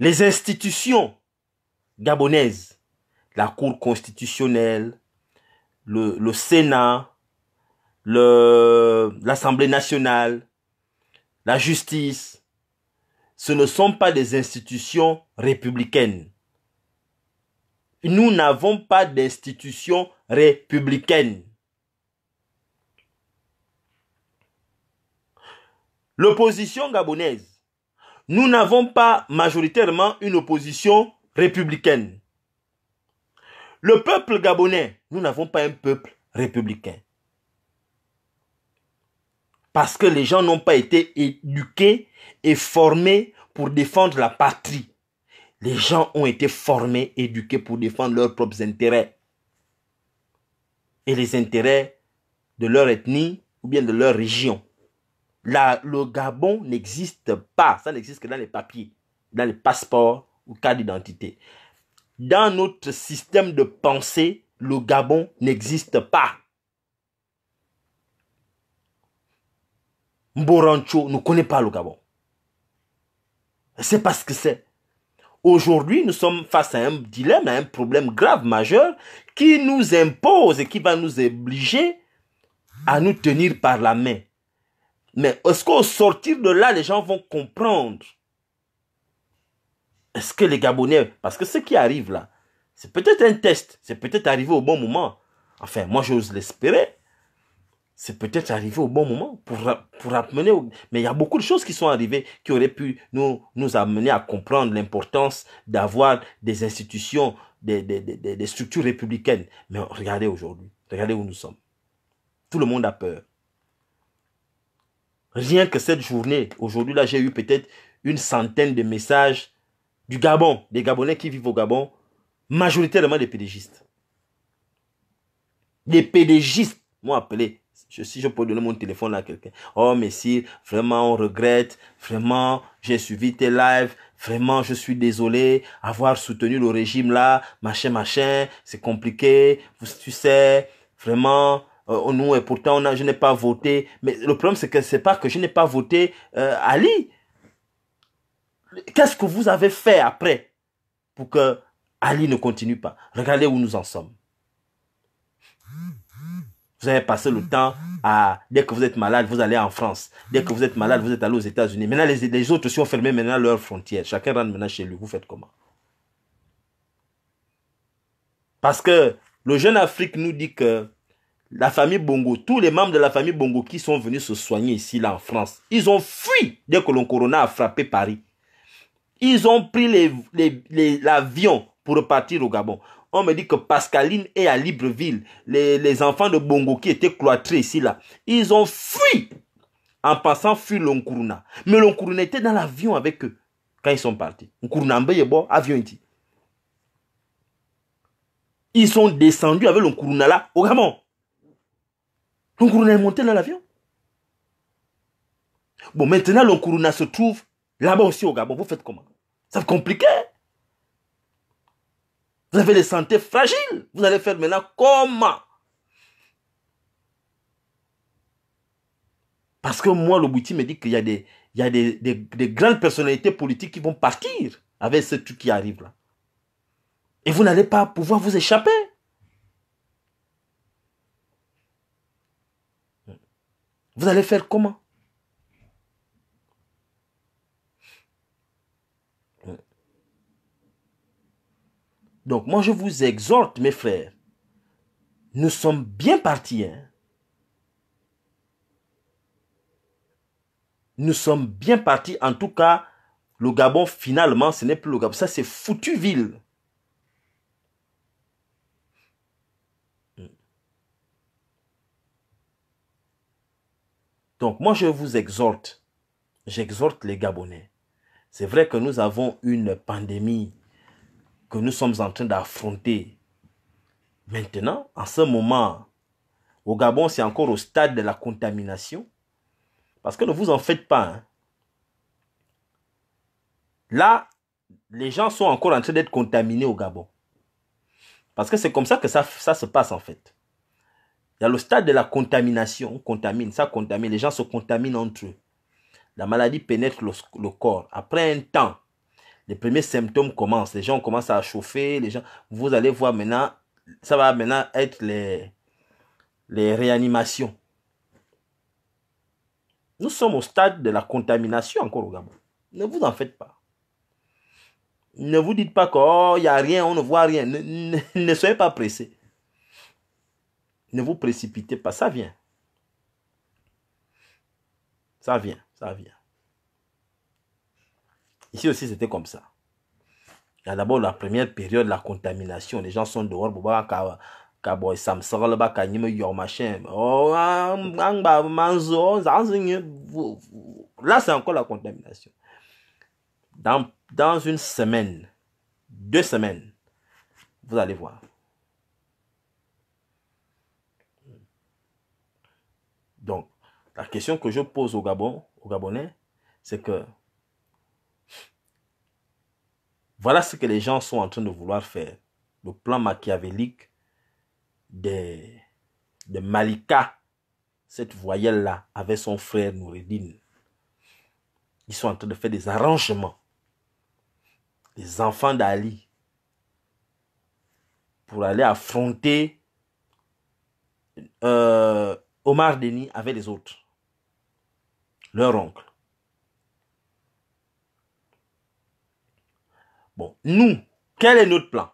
les institutions gabonaises, la Cour constitutionnelle, le, Sénat, l'Assemblée nationale, la justice, ce ne sont pas des institutions républicaines. Nous n'avons pas d'institutions républicaines. L'opposition gabonaise nous n'avons pas majoritairement une opposition républicaine. Le peuple gabonais, nous n'avons pas un peuple républicain. Parce que les gens n'ont pas été éduqués et formés pour défendre la patrie. Les gens ont été formés, éduqués pour défendre leurs propres intérêts. Et les intérêts de leur ethnie ou bien de leur région le Gabon n'existe pas. Ça n'existe que dans les papiers, dans les passeports ou cas d'identité. Dans notre système de pensée, le Gabon n'existe pas. Mborancho ne connaît pas le Gabon. C'est parce que c'est. Aujourd'hui, nous sommes face à un dilemme, à un problème grave, majeur, qui nous impose et qui va nous obliger à nous tenir par la main. Mais est-ce qu'au sortir de là, les gens vont comprendre Est-ce que les Gabonais... Parce que ce qui arrive là, c'est peut-être un test. C'est peut-être arrivé au bon moment. Enfin, moi, j'ose l'espérer. C'est peut-être arrivé au bon moment pour, pour amener... Mais il y a beaucoup de choses qui sont arrivées qui auraient pu nous, nous amener à comprendre l'importance d'avoir des institutions, des, des, des, des structures républicaines. Mais regardez aujourd'hui. Regardez où nous sommes. Tout le monde a peur. Rien que cette journée, aujourd'hui là, j'ai eu peut-être une centaine de messages du Gabon, des Gabonais qui vivent au Gabon, majoritairement des pédégistes. Des pédégistes m'ont appelé. Je, si je peux donner mon téléphone à quelqu'un. Oh, mais vraiment, on regrette. Vraiment, j'ai suivi tes lives. Vraiment, je suis désolé. Avoir soutenu le régime là, machin, machin, c'est compliqué. Tu sais, vraiment, euh, oh nous, et pourtant, on je n'ai pas voté. Mais le problème, c'est que c'est pas que je n'ai pas voté euh, Ali. Qu'est-ce que vous avez fait après pour que Ali ne continue pas Regardez où nous en sommes. Vous avez passé le temps à, dès que vous êtes malade, vous allez en France. Dès que vous êtes malade, vous êtes allé aux États-Unis. Maintenant, les, autres aussi ont fermé maintenant leurs frontières. Chacun rentre maintenant chez lui. Vous faites comment Parce que le jeune Afrique nous dit que la famille Bongo, tous les membres de la famille Bongo qui sont venus se soigner ici, là, en France, ils ont fui dès que le corona a frappé Paris. Ils ont pris l'avion pour repartir au Gabon. On me dit que Pascaline est à Libreville. Les, enfants de Bongo qui étaient cloîtrés ici, là, ils ont fui en passant fui l'Onkuruna. Mais l'Onkuruna était dans l'avion avec eux quand ils sont partis. bon, avion Ils sont descendus avec l'Onkuruna là au Gabon. Donc est monté dans l'avion. Bon, maintenant, le se trouve là-bas aussi au Gabon. Vous faites comment Ça compliqué. Vous avez des santé fragiles. Vous allez faire maintenant comment Parce que moi, le Bouti me dit qu'il y a, des, il y a des, grandes personnalités politiques qui vont partir avec ce truc qui arrive là. Et vous n'allez pas pouvoir vous échapper. Vous allez faire comment Donc moi je vous exhorte, mes frères, nous sommes bien partis. Hein. Nous sommes bien partis. En tout cas, le Gabon, finalement, ce n'est plus le Gabon. Ça, c'est foutu ville. Donc moi, je vous exhorte, j'exhorte les Gabonais. C'est vrai que nous avons une pandémie que nous sommes en train d'affronter. Maintenant, en ce moment, au Gabon, c'est encore au stade de la contamination. Parce que ne vous en faites pas. Hein. Là, les gens sont encore en train d'être contaminés au Gabon. Parce que c'est comme ça que ça se passe en fait. Il y a le stade de la contamination. On contamine, ça contamine. Les gens se contaminent entre eux. La maladie pénètre le, corps. Après un temps, les premiers symptômes commencent. Les gens commencent à chauffer. Les gens, vous allez voir maintenant, ça va maintenant être les, les réanimations. Nous sommes au stade de la contamination encore au Gabon. Ne vous en faites pas. Ne vous dites pas qu'il oh, n'y a rien, on ne voit rien. Ne, ne soyez pas pressés. Ne vous précipitez pas, ça vient. Ça vient, ça vient. Ici aussi, c'était comme ça. Il y a d'abord la première période, la contamination. Les gens sont dehors, kaboy machin. Oh, ah, bah, là c'est encore la contamination dans dans une semaine deux semaines vous allez voir La question que je pose au Gabon, aux Gabonais, c'est que voilà ce que les gens sont en train de vouloir faire. Le plan machiavélique de de Malika, cette voyelle-là, avec son frère Noureddin. Ils sont en train de faire des arrangements. Les enfants d'Ali pour aller affronter euh, Omar Denis avec les autres leur oncle. Bon, nous, quel est notre plan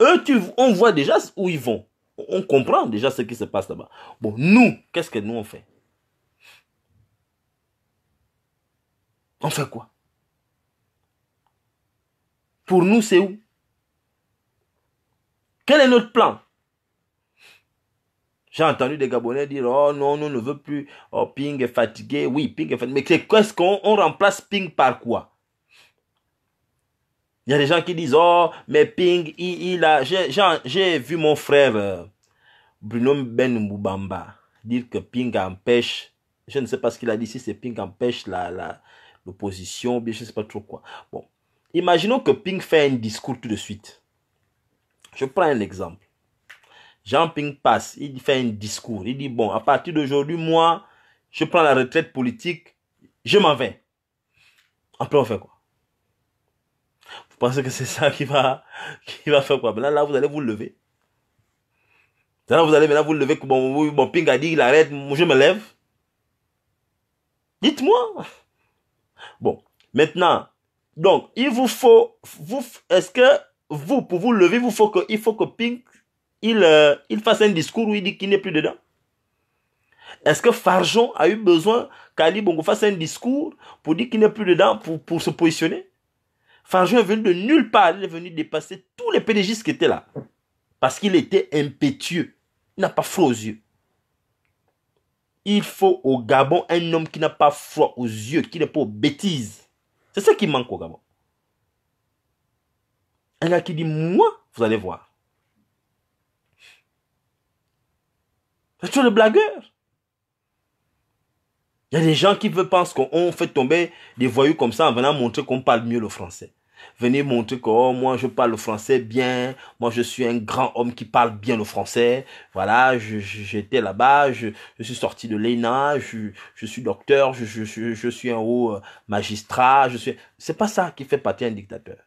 Eux, tu, on voit déjà où ils vont. On comprend déjà ce qui se passe là-bas. Bon, nous, qu'est-ce que nous on fait On fait quoi Pour nous, c'est où Quel est notre plan j'ai entendu des Gabonais dire, oh non, nous ne veut plus, oh, Ping est fatigué, oui, Ping est fatigué. Mais qu'est-ce qu'on remplace Ping par quoi Il y a des gens qui disent, oh, mais Ping, il, a... J'ai vu mon frère euh, Bruno Ben Mbubamba dire que Ping empêche, je ne sais pas ce qu'il a dit, si c'est Ping empêche la... la l'opposition, bien je ne sais pas trop quoi. Bon, imaginons que Ping fait un discours tout de suite. Je prends un exemple. Jean Ping passe, il fait un discours, il dit, bon, à partir d'aujourd'hui, moi, je prends la retraite politique, je m'en vais. Après, on fait quoi Vous pensez que c'est ça qui va, qui va faire quoi Là, là, vous allez vous lever. Là, vous allez maintenant vous lever, bon, bon, Ping a dit, il arrête, je me lève. Dites-moi. Bon, maintenant, donc, il vous faut, vous, est-ce que vous, pour vous lever, vous faut que, il faut que Ping euh, il, fasse un discours où il dit qu'il n'est plus dedans Est-ce que Farjon a eu besoin qu'Ali Bongo fasse un discours pour dire qu'il n'est plus dedans pour, pour se positionner Farjon est venu de nulle part, il est venu dépasser tous les PDG qui étaient là. Parce qu'il était impétueux. Il n'a pas froid aux yeux. Il faut au Gabon un homme qui n'a pas froid aux yeux, qui n'est pas aux bêtises. C'est ça qui manque au Gabon. Un gars qui dit, moi, vous allez voir. C'est tout le blagueur. Il y a des gens qui pensent qu'on fait tomber des voyous comme ça en venant montrer qu'on parle mieux le français. Venez montrer que oh, moi je parle le français bien, moi je suis un grand homme qui parle bien le français. Voilà, j'étais là-bas, je, suis sorti de l'ENA, je, suis docteur, je, suis un haut euh, magistrat, je suis. C'est pas ça qui fait partie un dictateur.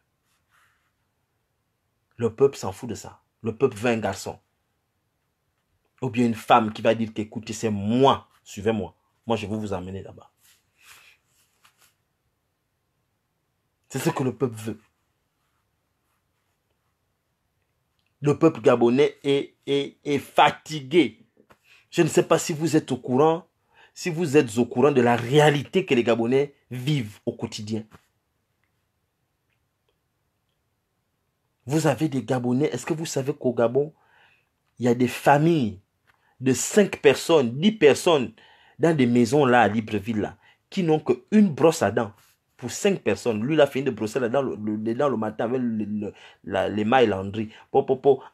Le peuple s'en fout de ça. Le peuple veut un garçon ou bien une femme qui va dire qu'écoutez, c'est moi, suivez-moi. Moi, je vais vous emmener là-bas. C'est ce que le peuple veut. Le peuple gabonais est, est, est fatigué. Je ne sais pas si vous êtes au courant, si vous êtes au courant de la réalité que les Gabonais vivent au quotidien. Vous avez des Gabonais, est-ce que vous savez qu'au Gabon, il y a des familles de 5 personnes, 10 personnes dans des maisons là à Libreville là, qui n'ont qu'une brosse à dents pour cinq personnes. Lui, il a fini de brosser là dents le, le, le matin avec les mailles Landry.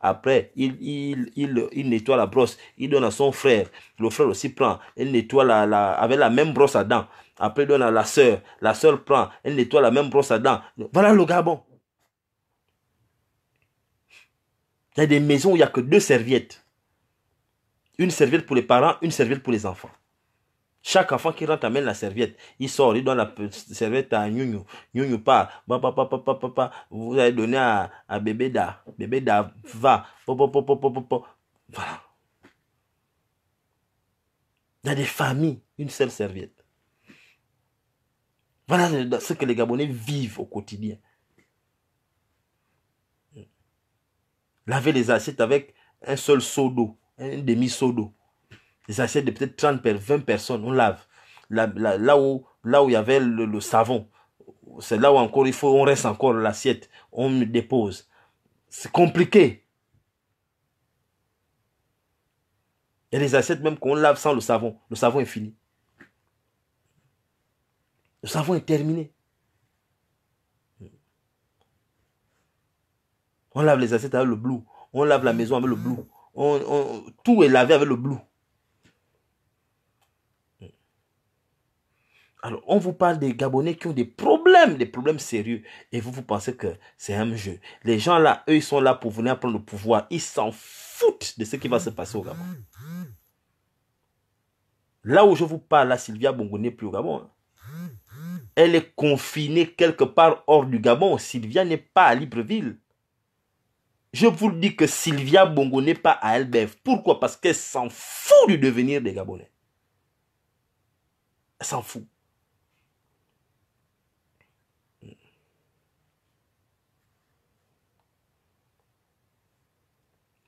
Après, il, il, nettoie la brosse, il donne à son frère. Le frère aussi prend, elle nettoie la, avec la même brosse à dents. Après, il donne à la soeur. La soeur prend, elle nettoie la même brosse à dents. Voilà le Gabon. Il y a des maisons où il n'y a que deux serviettes. Une serviette pour les parents, une serviette pour les enfants. Chaque enfant qui rentre amène la serviette. Il sort, il donne la serviette à Nyunyu. Nyunyu part. Vous allez donner à, à bébé Da. Bébé Da va. Voilà. Dans des familles, une seule serviette. Voilà ce que les Gabonais vivent au quotidien. Laver les assiettes avec un seul seau d'eau un demi-seau d'eau. Les assiettes de peut-être 30, 20 personnes, on lave. Là, là où, il y avait le, savon, c'est là où encore il faut, on reste encore l'assiette, on dépose. C'est compliqué. Et les assiettes même qu'on lave sans le savon. Le savon est fini. Le savon est terminé. On lave les assiettes avec le blue On lave la maison avec le bleu tout est lavé avec le bleu. Alors, on vous parle des Gabonais qui ont des problèmes, des problèmes sérieux. Et vous, vous pensez que c'est un jeu. Les gens là, eux, ils sont là pour venir prendre le pouvoir. Ils s'en foutent de ce qui va se passer au Gabon. Là où je vous parle, là, Sylvia Bongo n'est plus au Gabon. Hein. Elle est confinée quelque part hors du Gabon. Sylvia n'est pas à Libreville. Je vous dis que Sylvia Bongo n'est pas à Elbev. Pourquoi Parce qu'elle s'en fout du devenir des Gabonais. Elle s'en fout.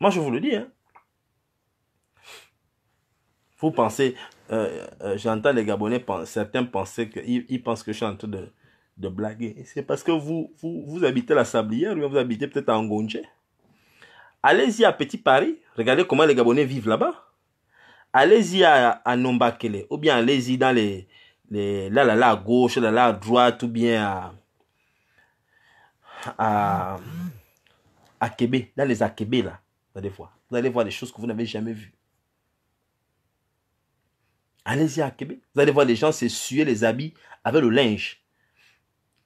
Moi, je vous le dis. Hein. Vous pensez, euh, euh, j'entends les Gabonais, certains penser que, pensent que je suis en train de, blaguer. C'est parce que vous, vous, habitez la Sablière, ou vous habitez peut-être à Ngonjé. Allez-y à Petit Paris, regardez comment les Gabonais vivent là-bas. Allez-y à, à Nombakele, ou bien allez-y dans les, là, là, là, à gauche, là, là, à droite, ou bien à, à, à Québec, dans les Akébé, là. Vous allez voir. Vous allez voir des choses que vous n'avez jamais vues. Allez-y à Québec. Vous allez voir les gens se suer les habits avec le linge.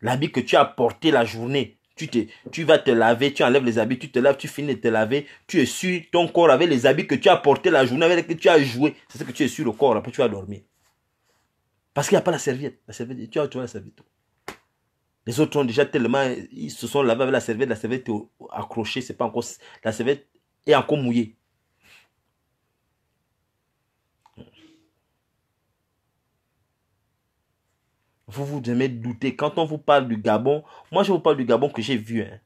L'habit que tu as porté la journée, tu, tu vas te laver, tu enlèves les habits, tu te laves, tu finis de te laver, tu es sur ton corps avec les habits que tu as portés la journée, avec lesquels tu as joué. C'est ce que tu es sur le corps, après tu vas dormir. Parce qu'il n'y a pas la serviette. La serviette, tu as la serviette. Les autres ont déjà tellement, ils se sont lavés avec la serviette, la serviette est accrochée, c'est pas encore, la serviette est encore mouillée. vous vous aimez douter. Quand on vous parle du Gabon, moi je vous parle du Gabon que j'ai vu. Hein.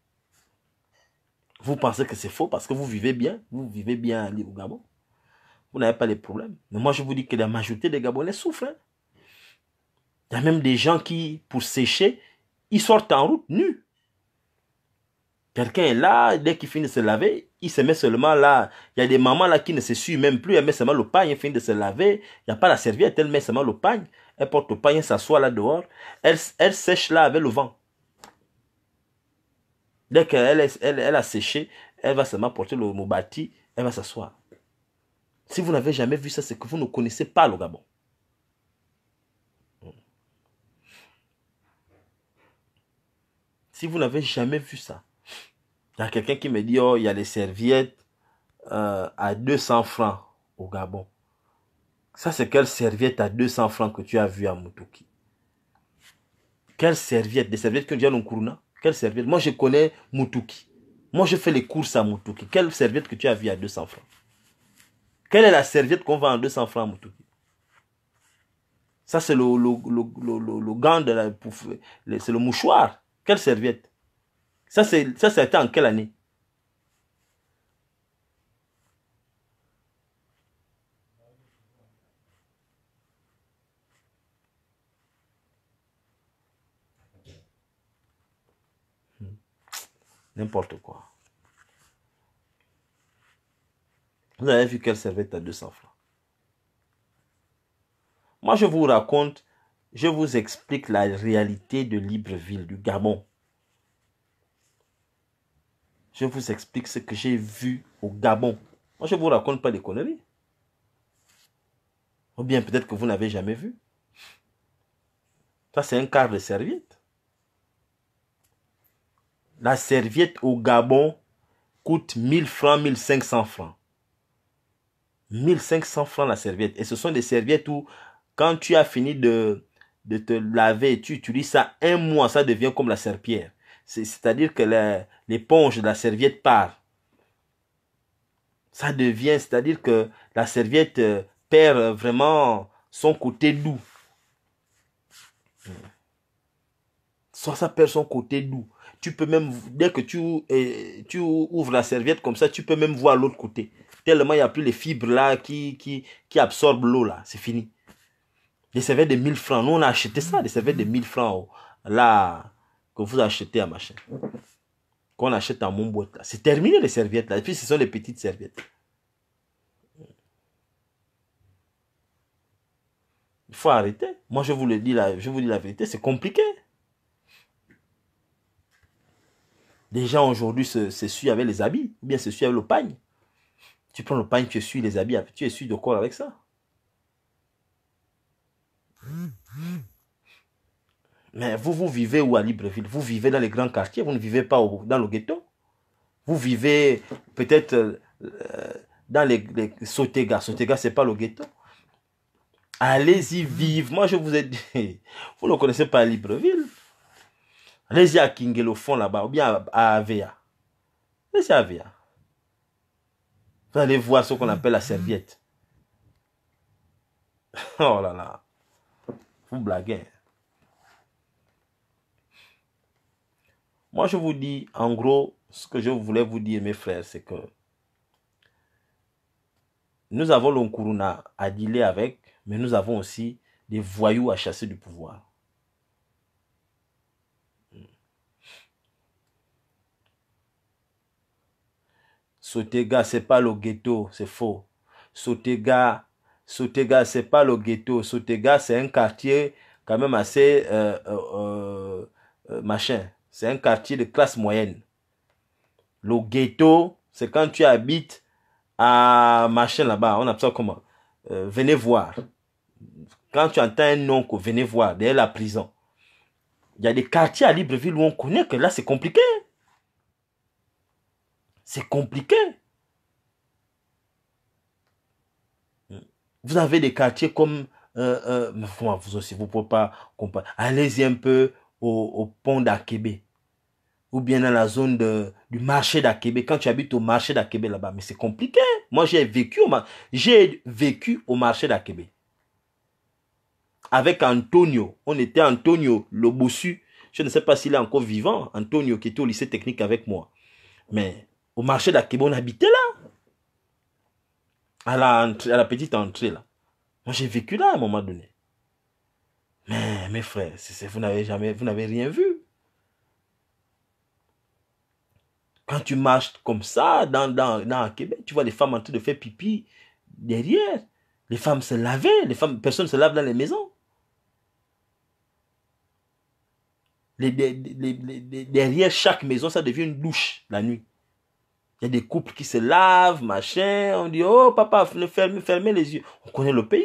Vous pensez que c'est faux parce que vous vivez bien, vous vivez bien au Gabon. Vous n'avez pas de problèmes. Mais moi je vous dis que la majorité des Gabonais souffrent. Hein. Il y a même des gens qui, pour sécher, ils sortent en route nus. Quelqu'un est là, dès qu'il finit de se laver, il se met seulement là. Il y a des mamans là qui ne se suivent même plus, elles mettent seulement le pain, elles finissent de se laver. Il n'y a pas la serviette, elle met seulement le pagne elle porte le pain, s'assoit là dehors, elle, sèche là avec le vent. Dès qu'elle elle, a séché, elle va seulement porter le mobati, elle va s'asseoir. Si vous n'avez jamais vu ça, c'est que vous ne connaissez pas le Gabon. Hmm. Si vous n'avez jamais vu ça, il y a quelqu'un qui me dit, oh, il y a les serviettes euh, à 200 francs au Gabon. Ça, c'est quelle serviette à 200 francs que tu as vue à Mutuki Quelle serviette Des serviettes que dit de Nkuruna Quelle serviette Moi, je connais Mutuki. Moi, je fais les courses à Mutuki. Quelle serviette que tu as vue à 200 francs Quelle est la serviette qu'on vend à 200 francs à Mutuki Ça, c'est le, gant de la... C'est le mouchoir. Quelle serviette Ça, c'est ça, ça en quelle année N'importe quoi. Vous avez vu quelle serviette à 200 francs. Moi, je vous raconte, je vous explique la réalité de Libreville, du Gabon. Je vous explique ce que j'ai vu au Gabon. Moi, je ne vous raconte pas des conneries. Ou bien peut-être que vous n'avez jamais vu. Ça, c'est un quart de serviette. La serviette au Gabon coûte 1000 francs, 1500 francs. 1500 francs la serviette. Et ce sont des serviettes où, quand tu as fini de, te laver, tu utilises ça un mois, ça devient comme la serpillère. C'est-à-dire que l'éponge de la serviette part. Ça devient, c'est-à-dire que la serviette euh, perd euh, vraiment son côté doux. Soit hmm. ça perd son côté doux tu peux même, dès que tu, eh, tu ouvres la serviette comme ça, tu peux même voir l'autre côté. Tellement il n'y a plus les fibres là qui, qui, qui absorbent l'eau là. C'est fini. les serviettes de 1000 francs. Nous, on a acheté ça, des serviettes de 1000 francs. Oh. là, que vous achetez à machin. Qu'on achète à là. C'est terminé les serviettes là. Et puis, ce sont les petites serviettes. Il faut arrêter. Moi, je vous le dis, je vous dis la vérité, c'est compliqué. Les gens aujourd'hui se, avec les habits, ou bien se suivent avec le pagne. Tu prends le pagne, tu essuies les habits, tu essuies de quoi avec ça. Mais vous, vous vivez où à Libreville Vous vivez dans les grands quartiers, vous ne vivez pas dans le ghetto. Vous vivez peut-être euh, dans les, les Sotega. Sotega, ce n'est pas le ghetto. Allez-y vivre. Moi, je vous ai dit, vous ne connaissez pas Libreville allez à Kingel au fond là-bas, ou bien à, Avea. allez à Avea. Vous allez voir ce qu'on appelle la serviette. Oh là là. Vous blaguez. Moi, je vous dis, en gros, ce que je voulais vous dire, mes frères, c'est que nous avons l'Onkuruna à dealer avec, mais nous avons aussi des voyous à chasser du pouvoir. Sotega, c'est pas le ghetto, c'est faux. Sotega, ce c'est pas le ghetto. Sotega, c'est un quartier quand même assez euh, euh, euh, machin. C'est un quartier de classe moyenne. Le ghetto, c'est quand tu habites à machin là-bas. On appelle ça comment Venez voir. Quand tu entends un oncle, venez voir, derrière la prison. Il y a des quartiers à Libreville où on connaît que là, c'est compliqué. C'est compliqué. Vous avez des quartiers comme... Euh, euh vous aussi, vous ne pouvez pas comprendre. Allez-y un peu au, pont d'Akébé. Ou bien dans la zone du marché d'Akébé. Quand tu habites au marché d'Akébé là-bas. Mais c'est compliqué. Moi, j'ai vécu, au, j'ai vécu au marché d'Akébé. Avec Antonio. On était Antonio Lobossu. Je ne sais pas s'il est encore vivant. Antonio qui était au lycée technique avec moi. Mais au marché on habitait là. À la, à la petite entrée là. Moi j'ai vécu là à un moment donné. Mais mes frères, vous n'avez jamais, vous n'avez rien vu. Quand tu marches comme ça dans, dans, Québec, tu vois les femmes en train de faire pipi derrière. Les femmes se lavaient, les femmes, personne se lave dans les maisons. les, derrière chaque maison, ça devient une douche la nuit. Il y a des couples qui se lavent, machin. On dit, oh papa, fermez, les yeux. On connaît le pays.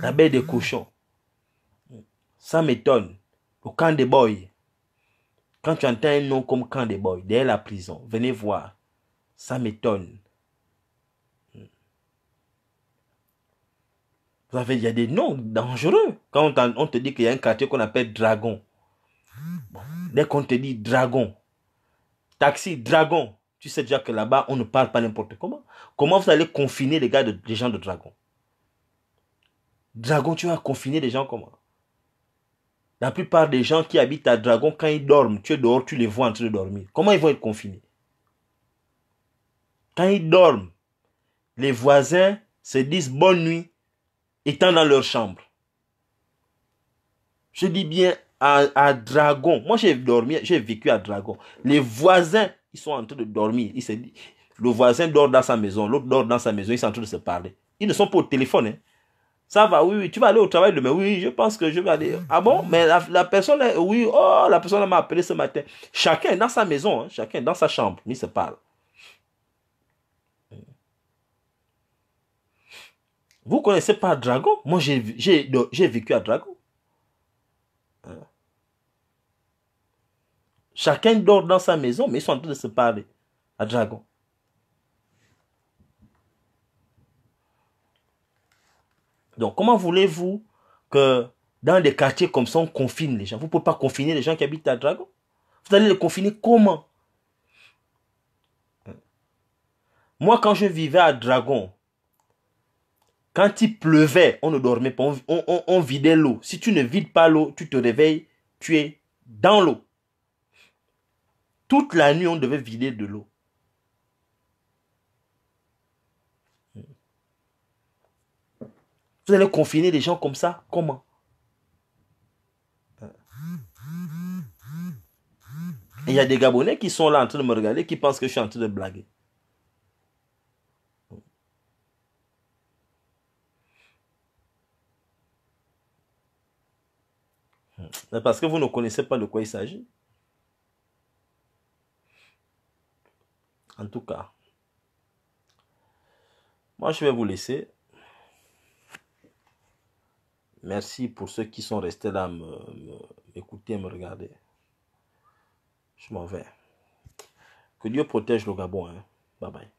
La baie des cochons. Ça m'étonne. Au camp des boys. Quand tu entends un nom comme camp des boys, derrière la prison, venez voir. Ça m'étonne. Vous avez, il y a des noms dangereux. Quand on, te dit qu'il y a un quartier qu'on appelle Dragon. dès qu'on te dit Dragon, taxi, dragon. Tu sais déjà que là-bas, on ne parle pas n'importe comment. Comment vous allez confiner les gars, de, gens de dragon Dragon, tu vas confiner les gens comment La plupart des gens qui habitent à Dragon, quand ils dorment, tu es dehors, tu les vois en train de dormir. Comment ils vont être confinés Quand ils dorment, les voisins se disent bonne nuit, étant dans leur chambre. Je dis bien à, Dragon. Moi, j'ai dormi, j'ai vécu à Dragon. Les voisins, ils sont en train de dormir. Ils se le voisin dort dans sa maison, l'autre dort dans sa maison, ils sont en train de se parler. Ils ne sont pas au téléphone. Hein. Ça va, oui, oui, tu vas aller au travail demain. Oui, je pense que je vais aller. Ah bon Mais la, personne, oui, oh, la personne m'a appelé ce matin. Chacun est dans sa maison, hein. chacun est dans sa chambre, ils se parle. Vous connaissez pas Dragon Moi, j'ai vécu à Dragon. Chacun dort dans sa maison, mais ils sont en train de se parler à Dragon. Donc, comment voulez-vous que dans des quartiers comme ça, on confine les gens Vous ne pouvez pas confiner les gens qui habitent à Dragon. Vous allez les confiner comment Moi, quand je vivais à Dragon, quand il pleuvait, on ne dormait pas, on, on vidait l'eau. Si tu ne vides pas l'eau, tu te réveilles, tu es dans l'eau. Toute la nuit, on devait vider de l'eau. Vous allez confiner des gens comme ça Comment Il y a des Gabonais qui sont là en train de me regarder, qui pensent que je suis en train de blaguer. Parce que vous ne connaissez pas de quoi il s'agit. En tout cas, moi je vais vous laisser. Merci pour ceux qui sont restés là m'écouter, me, me, regarder. Je m'en vais. Que Dieu protège le Gabon. Hein. Bye bye.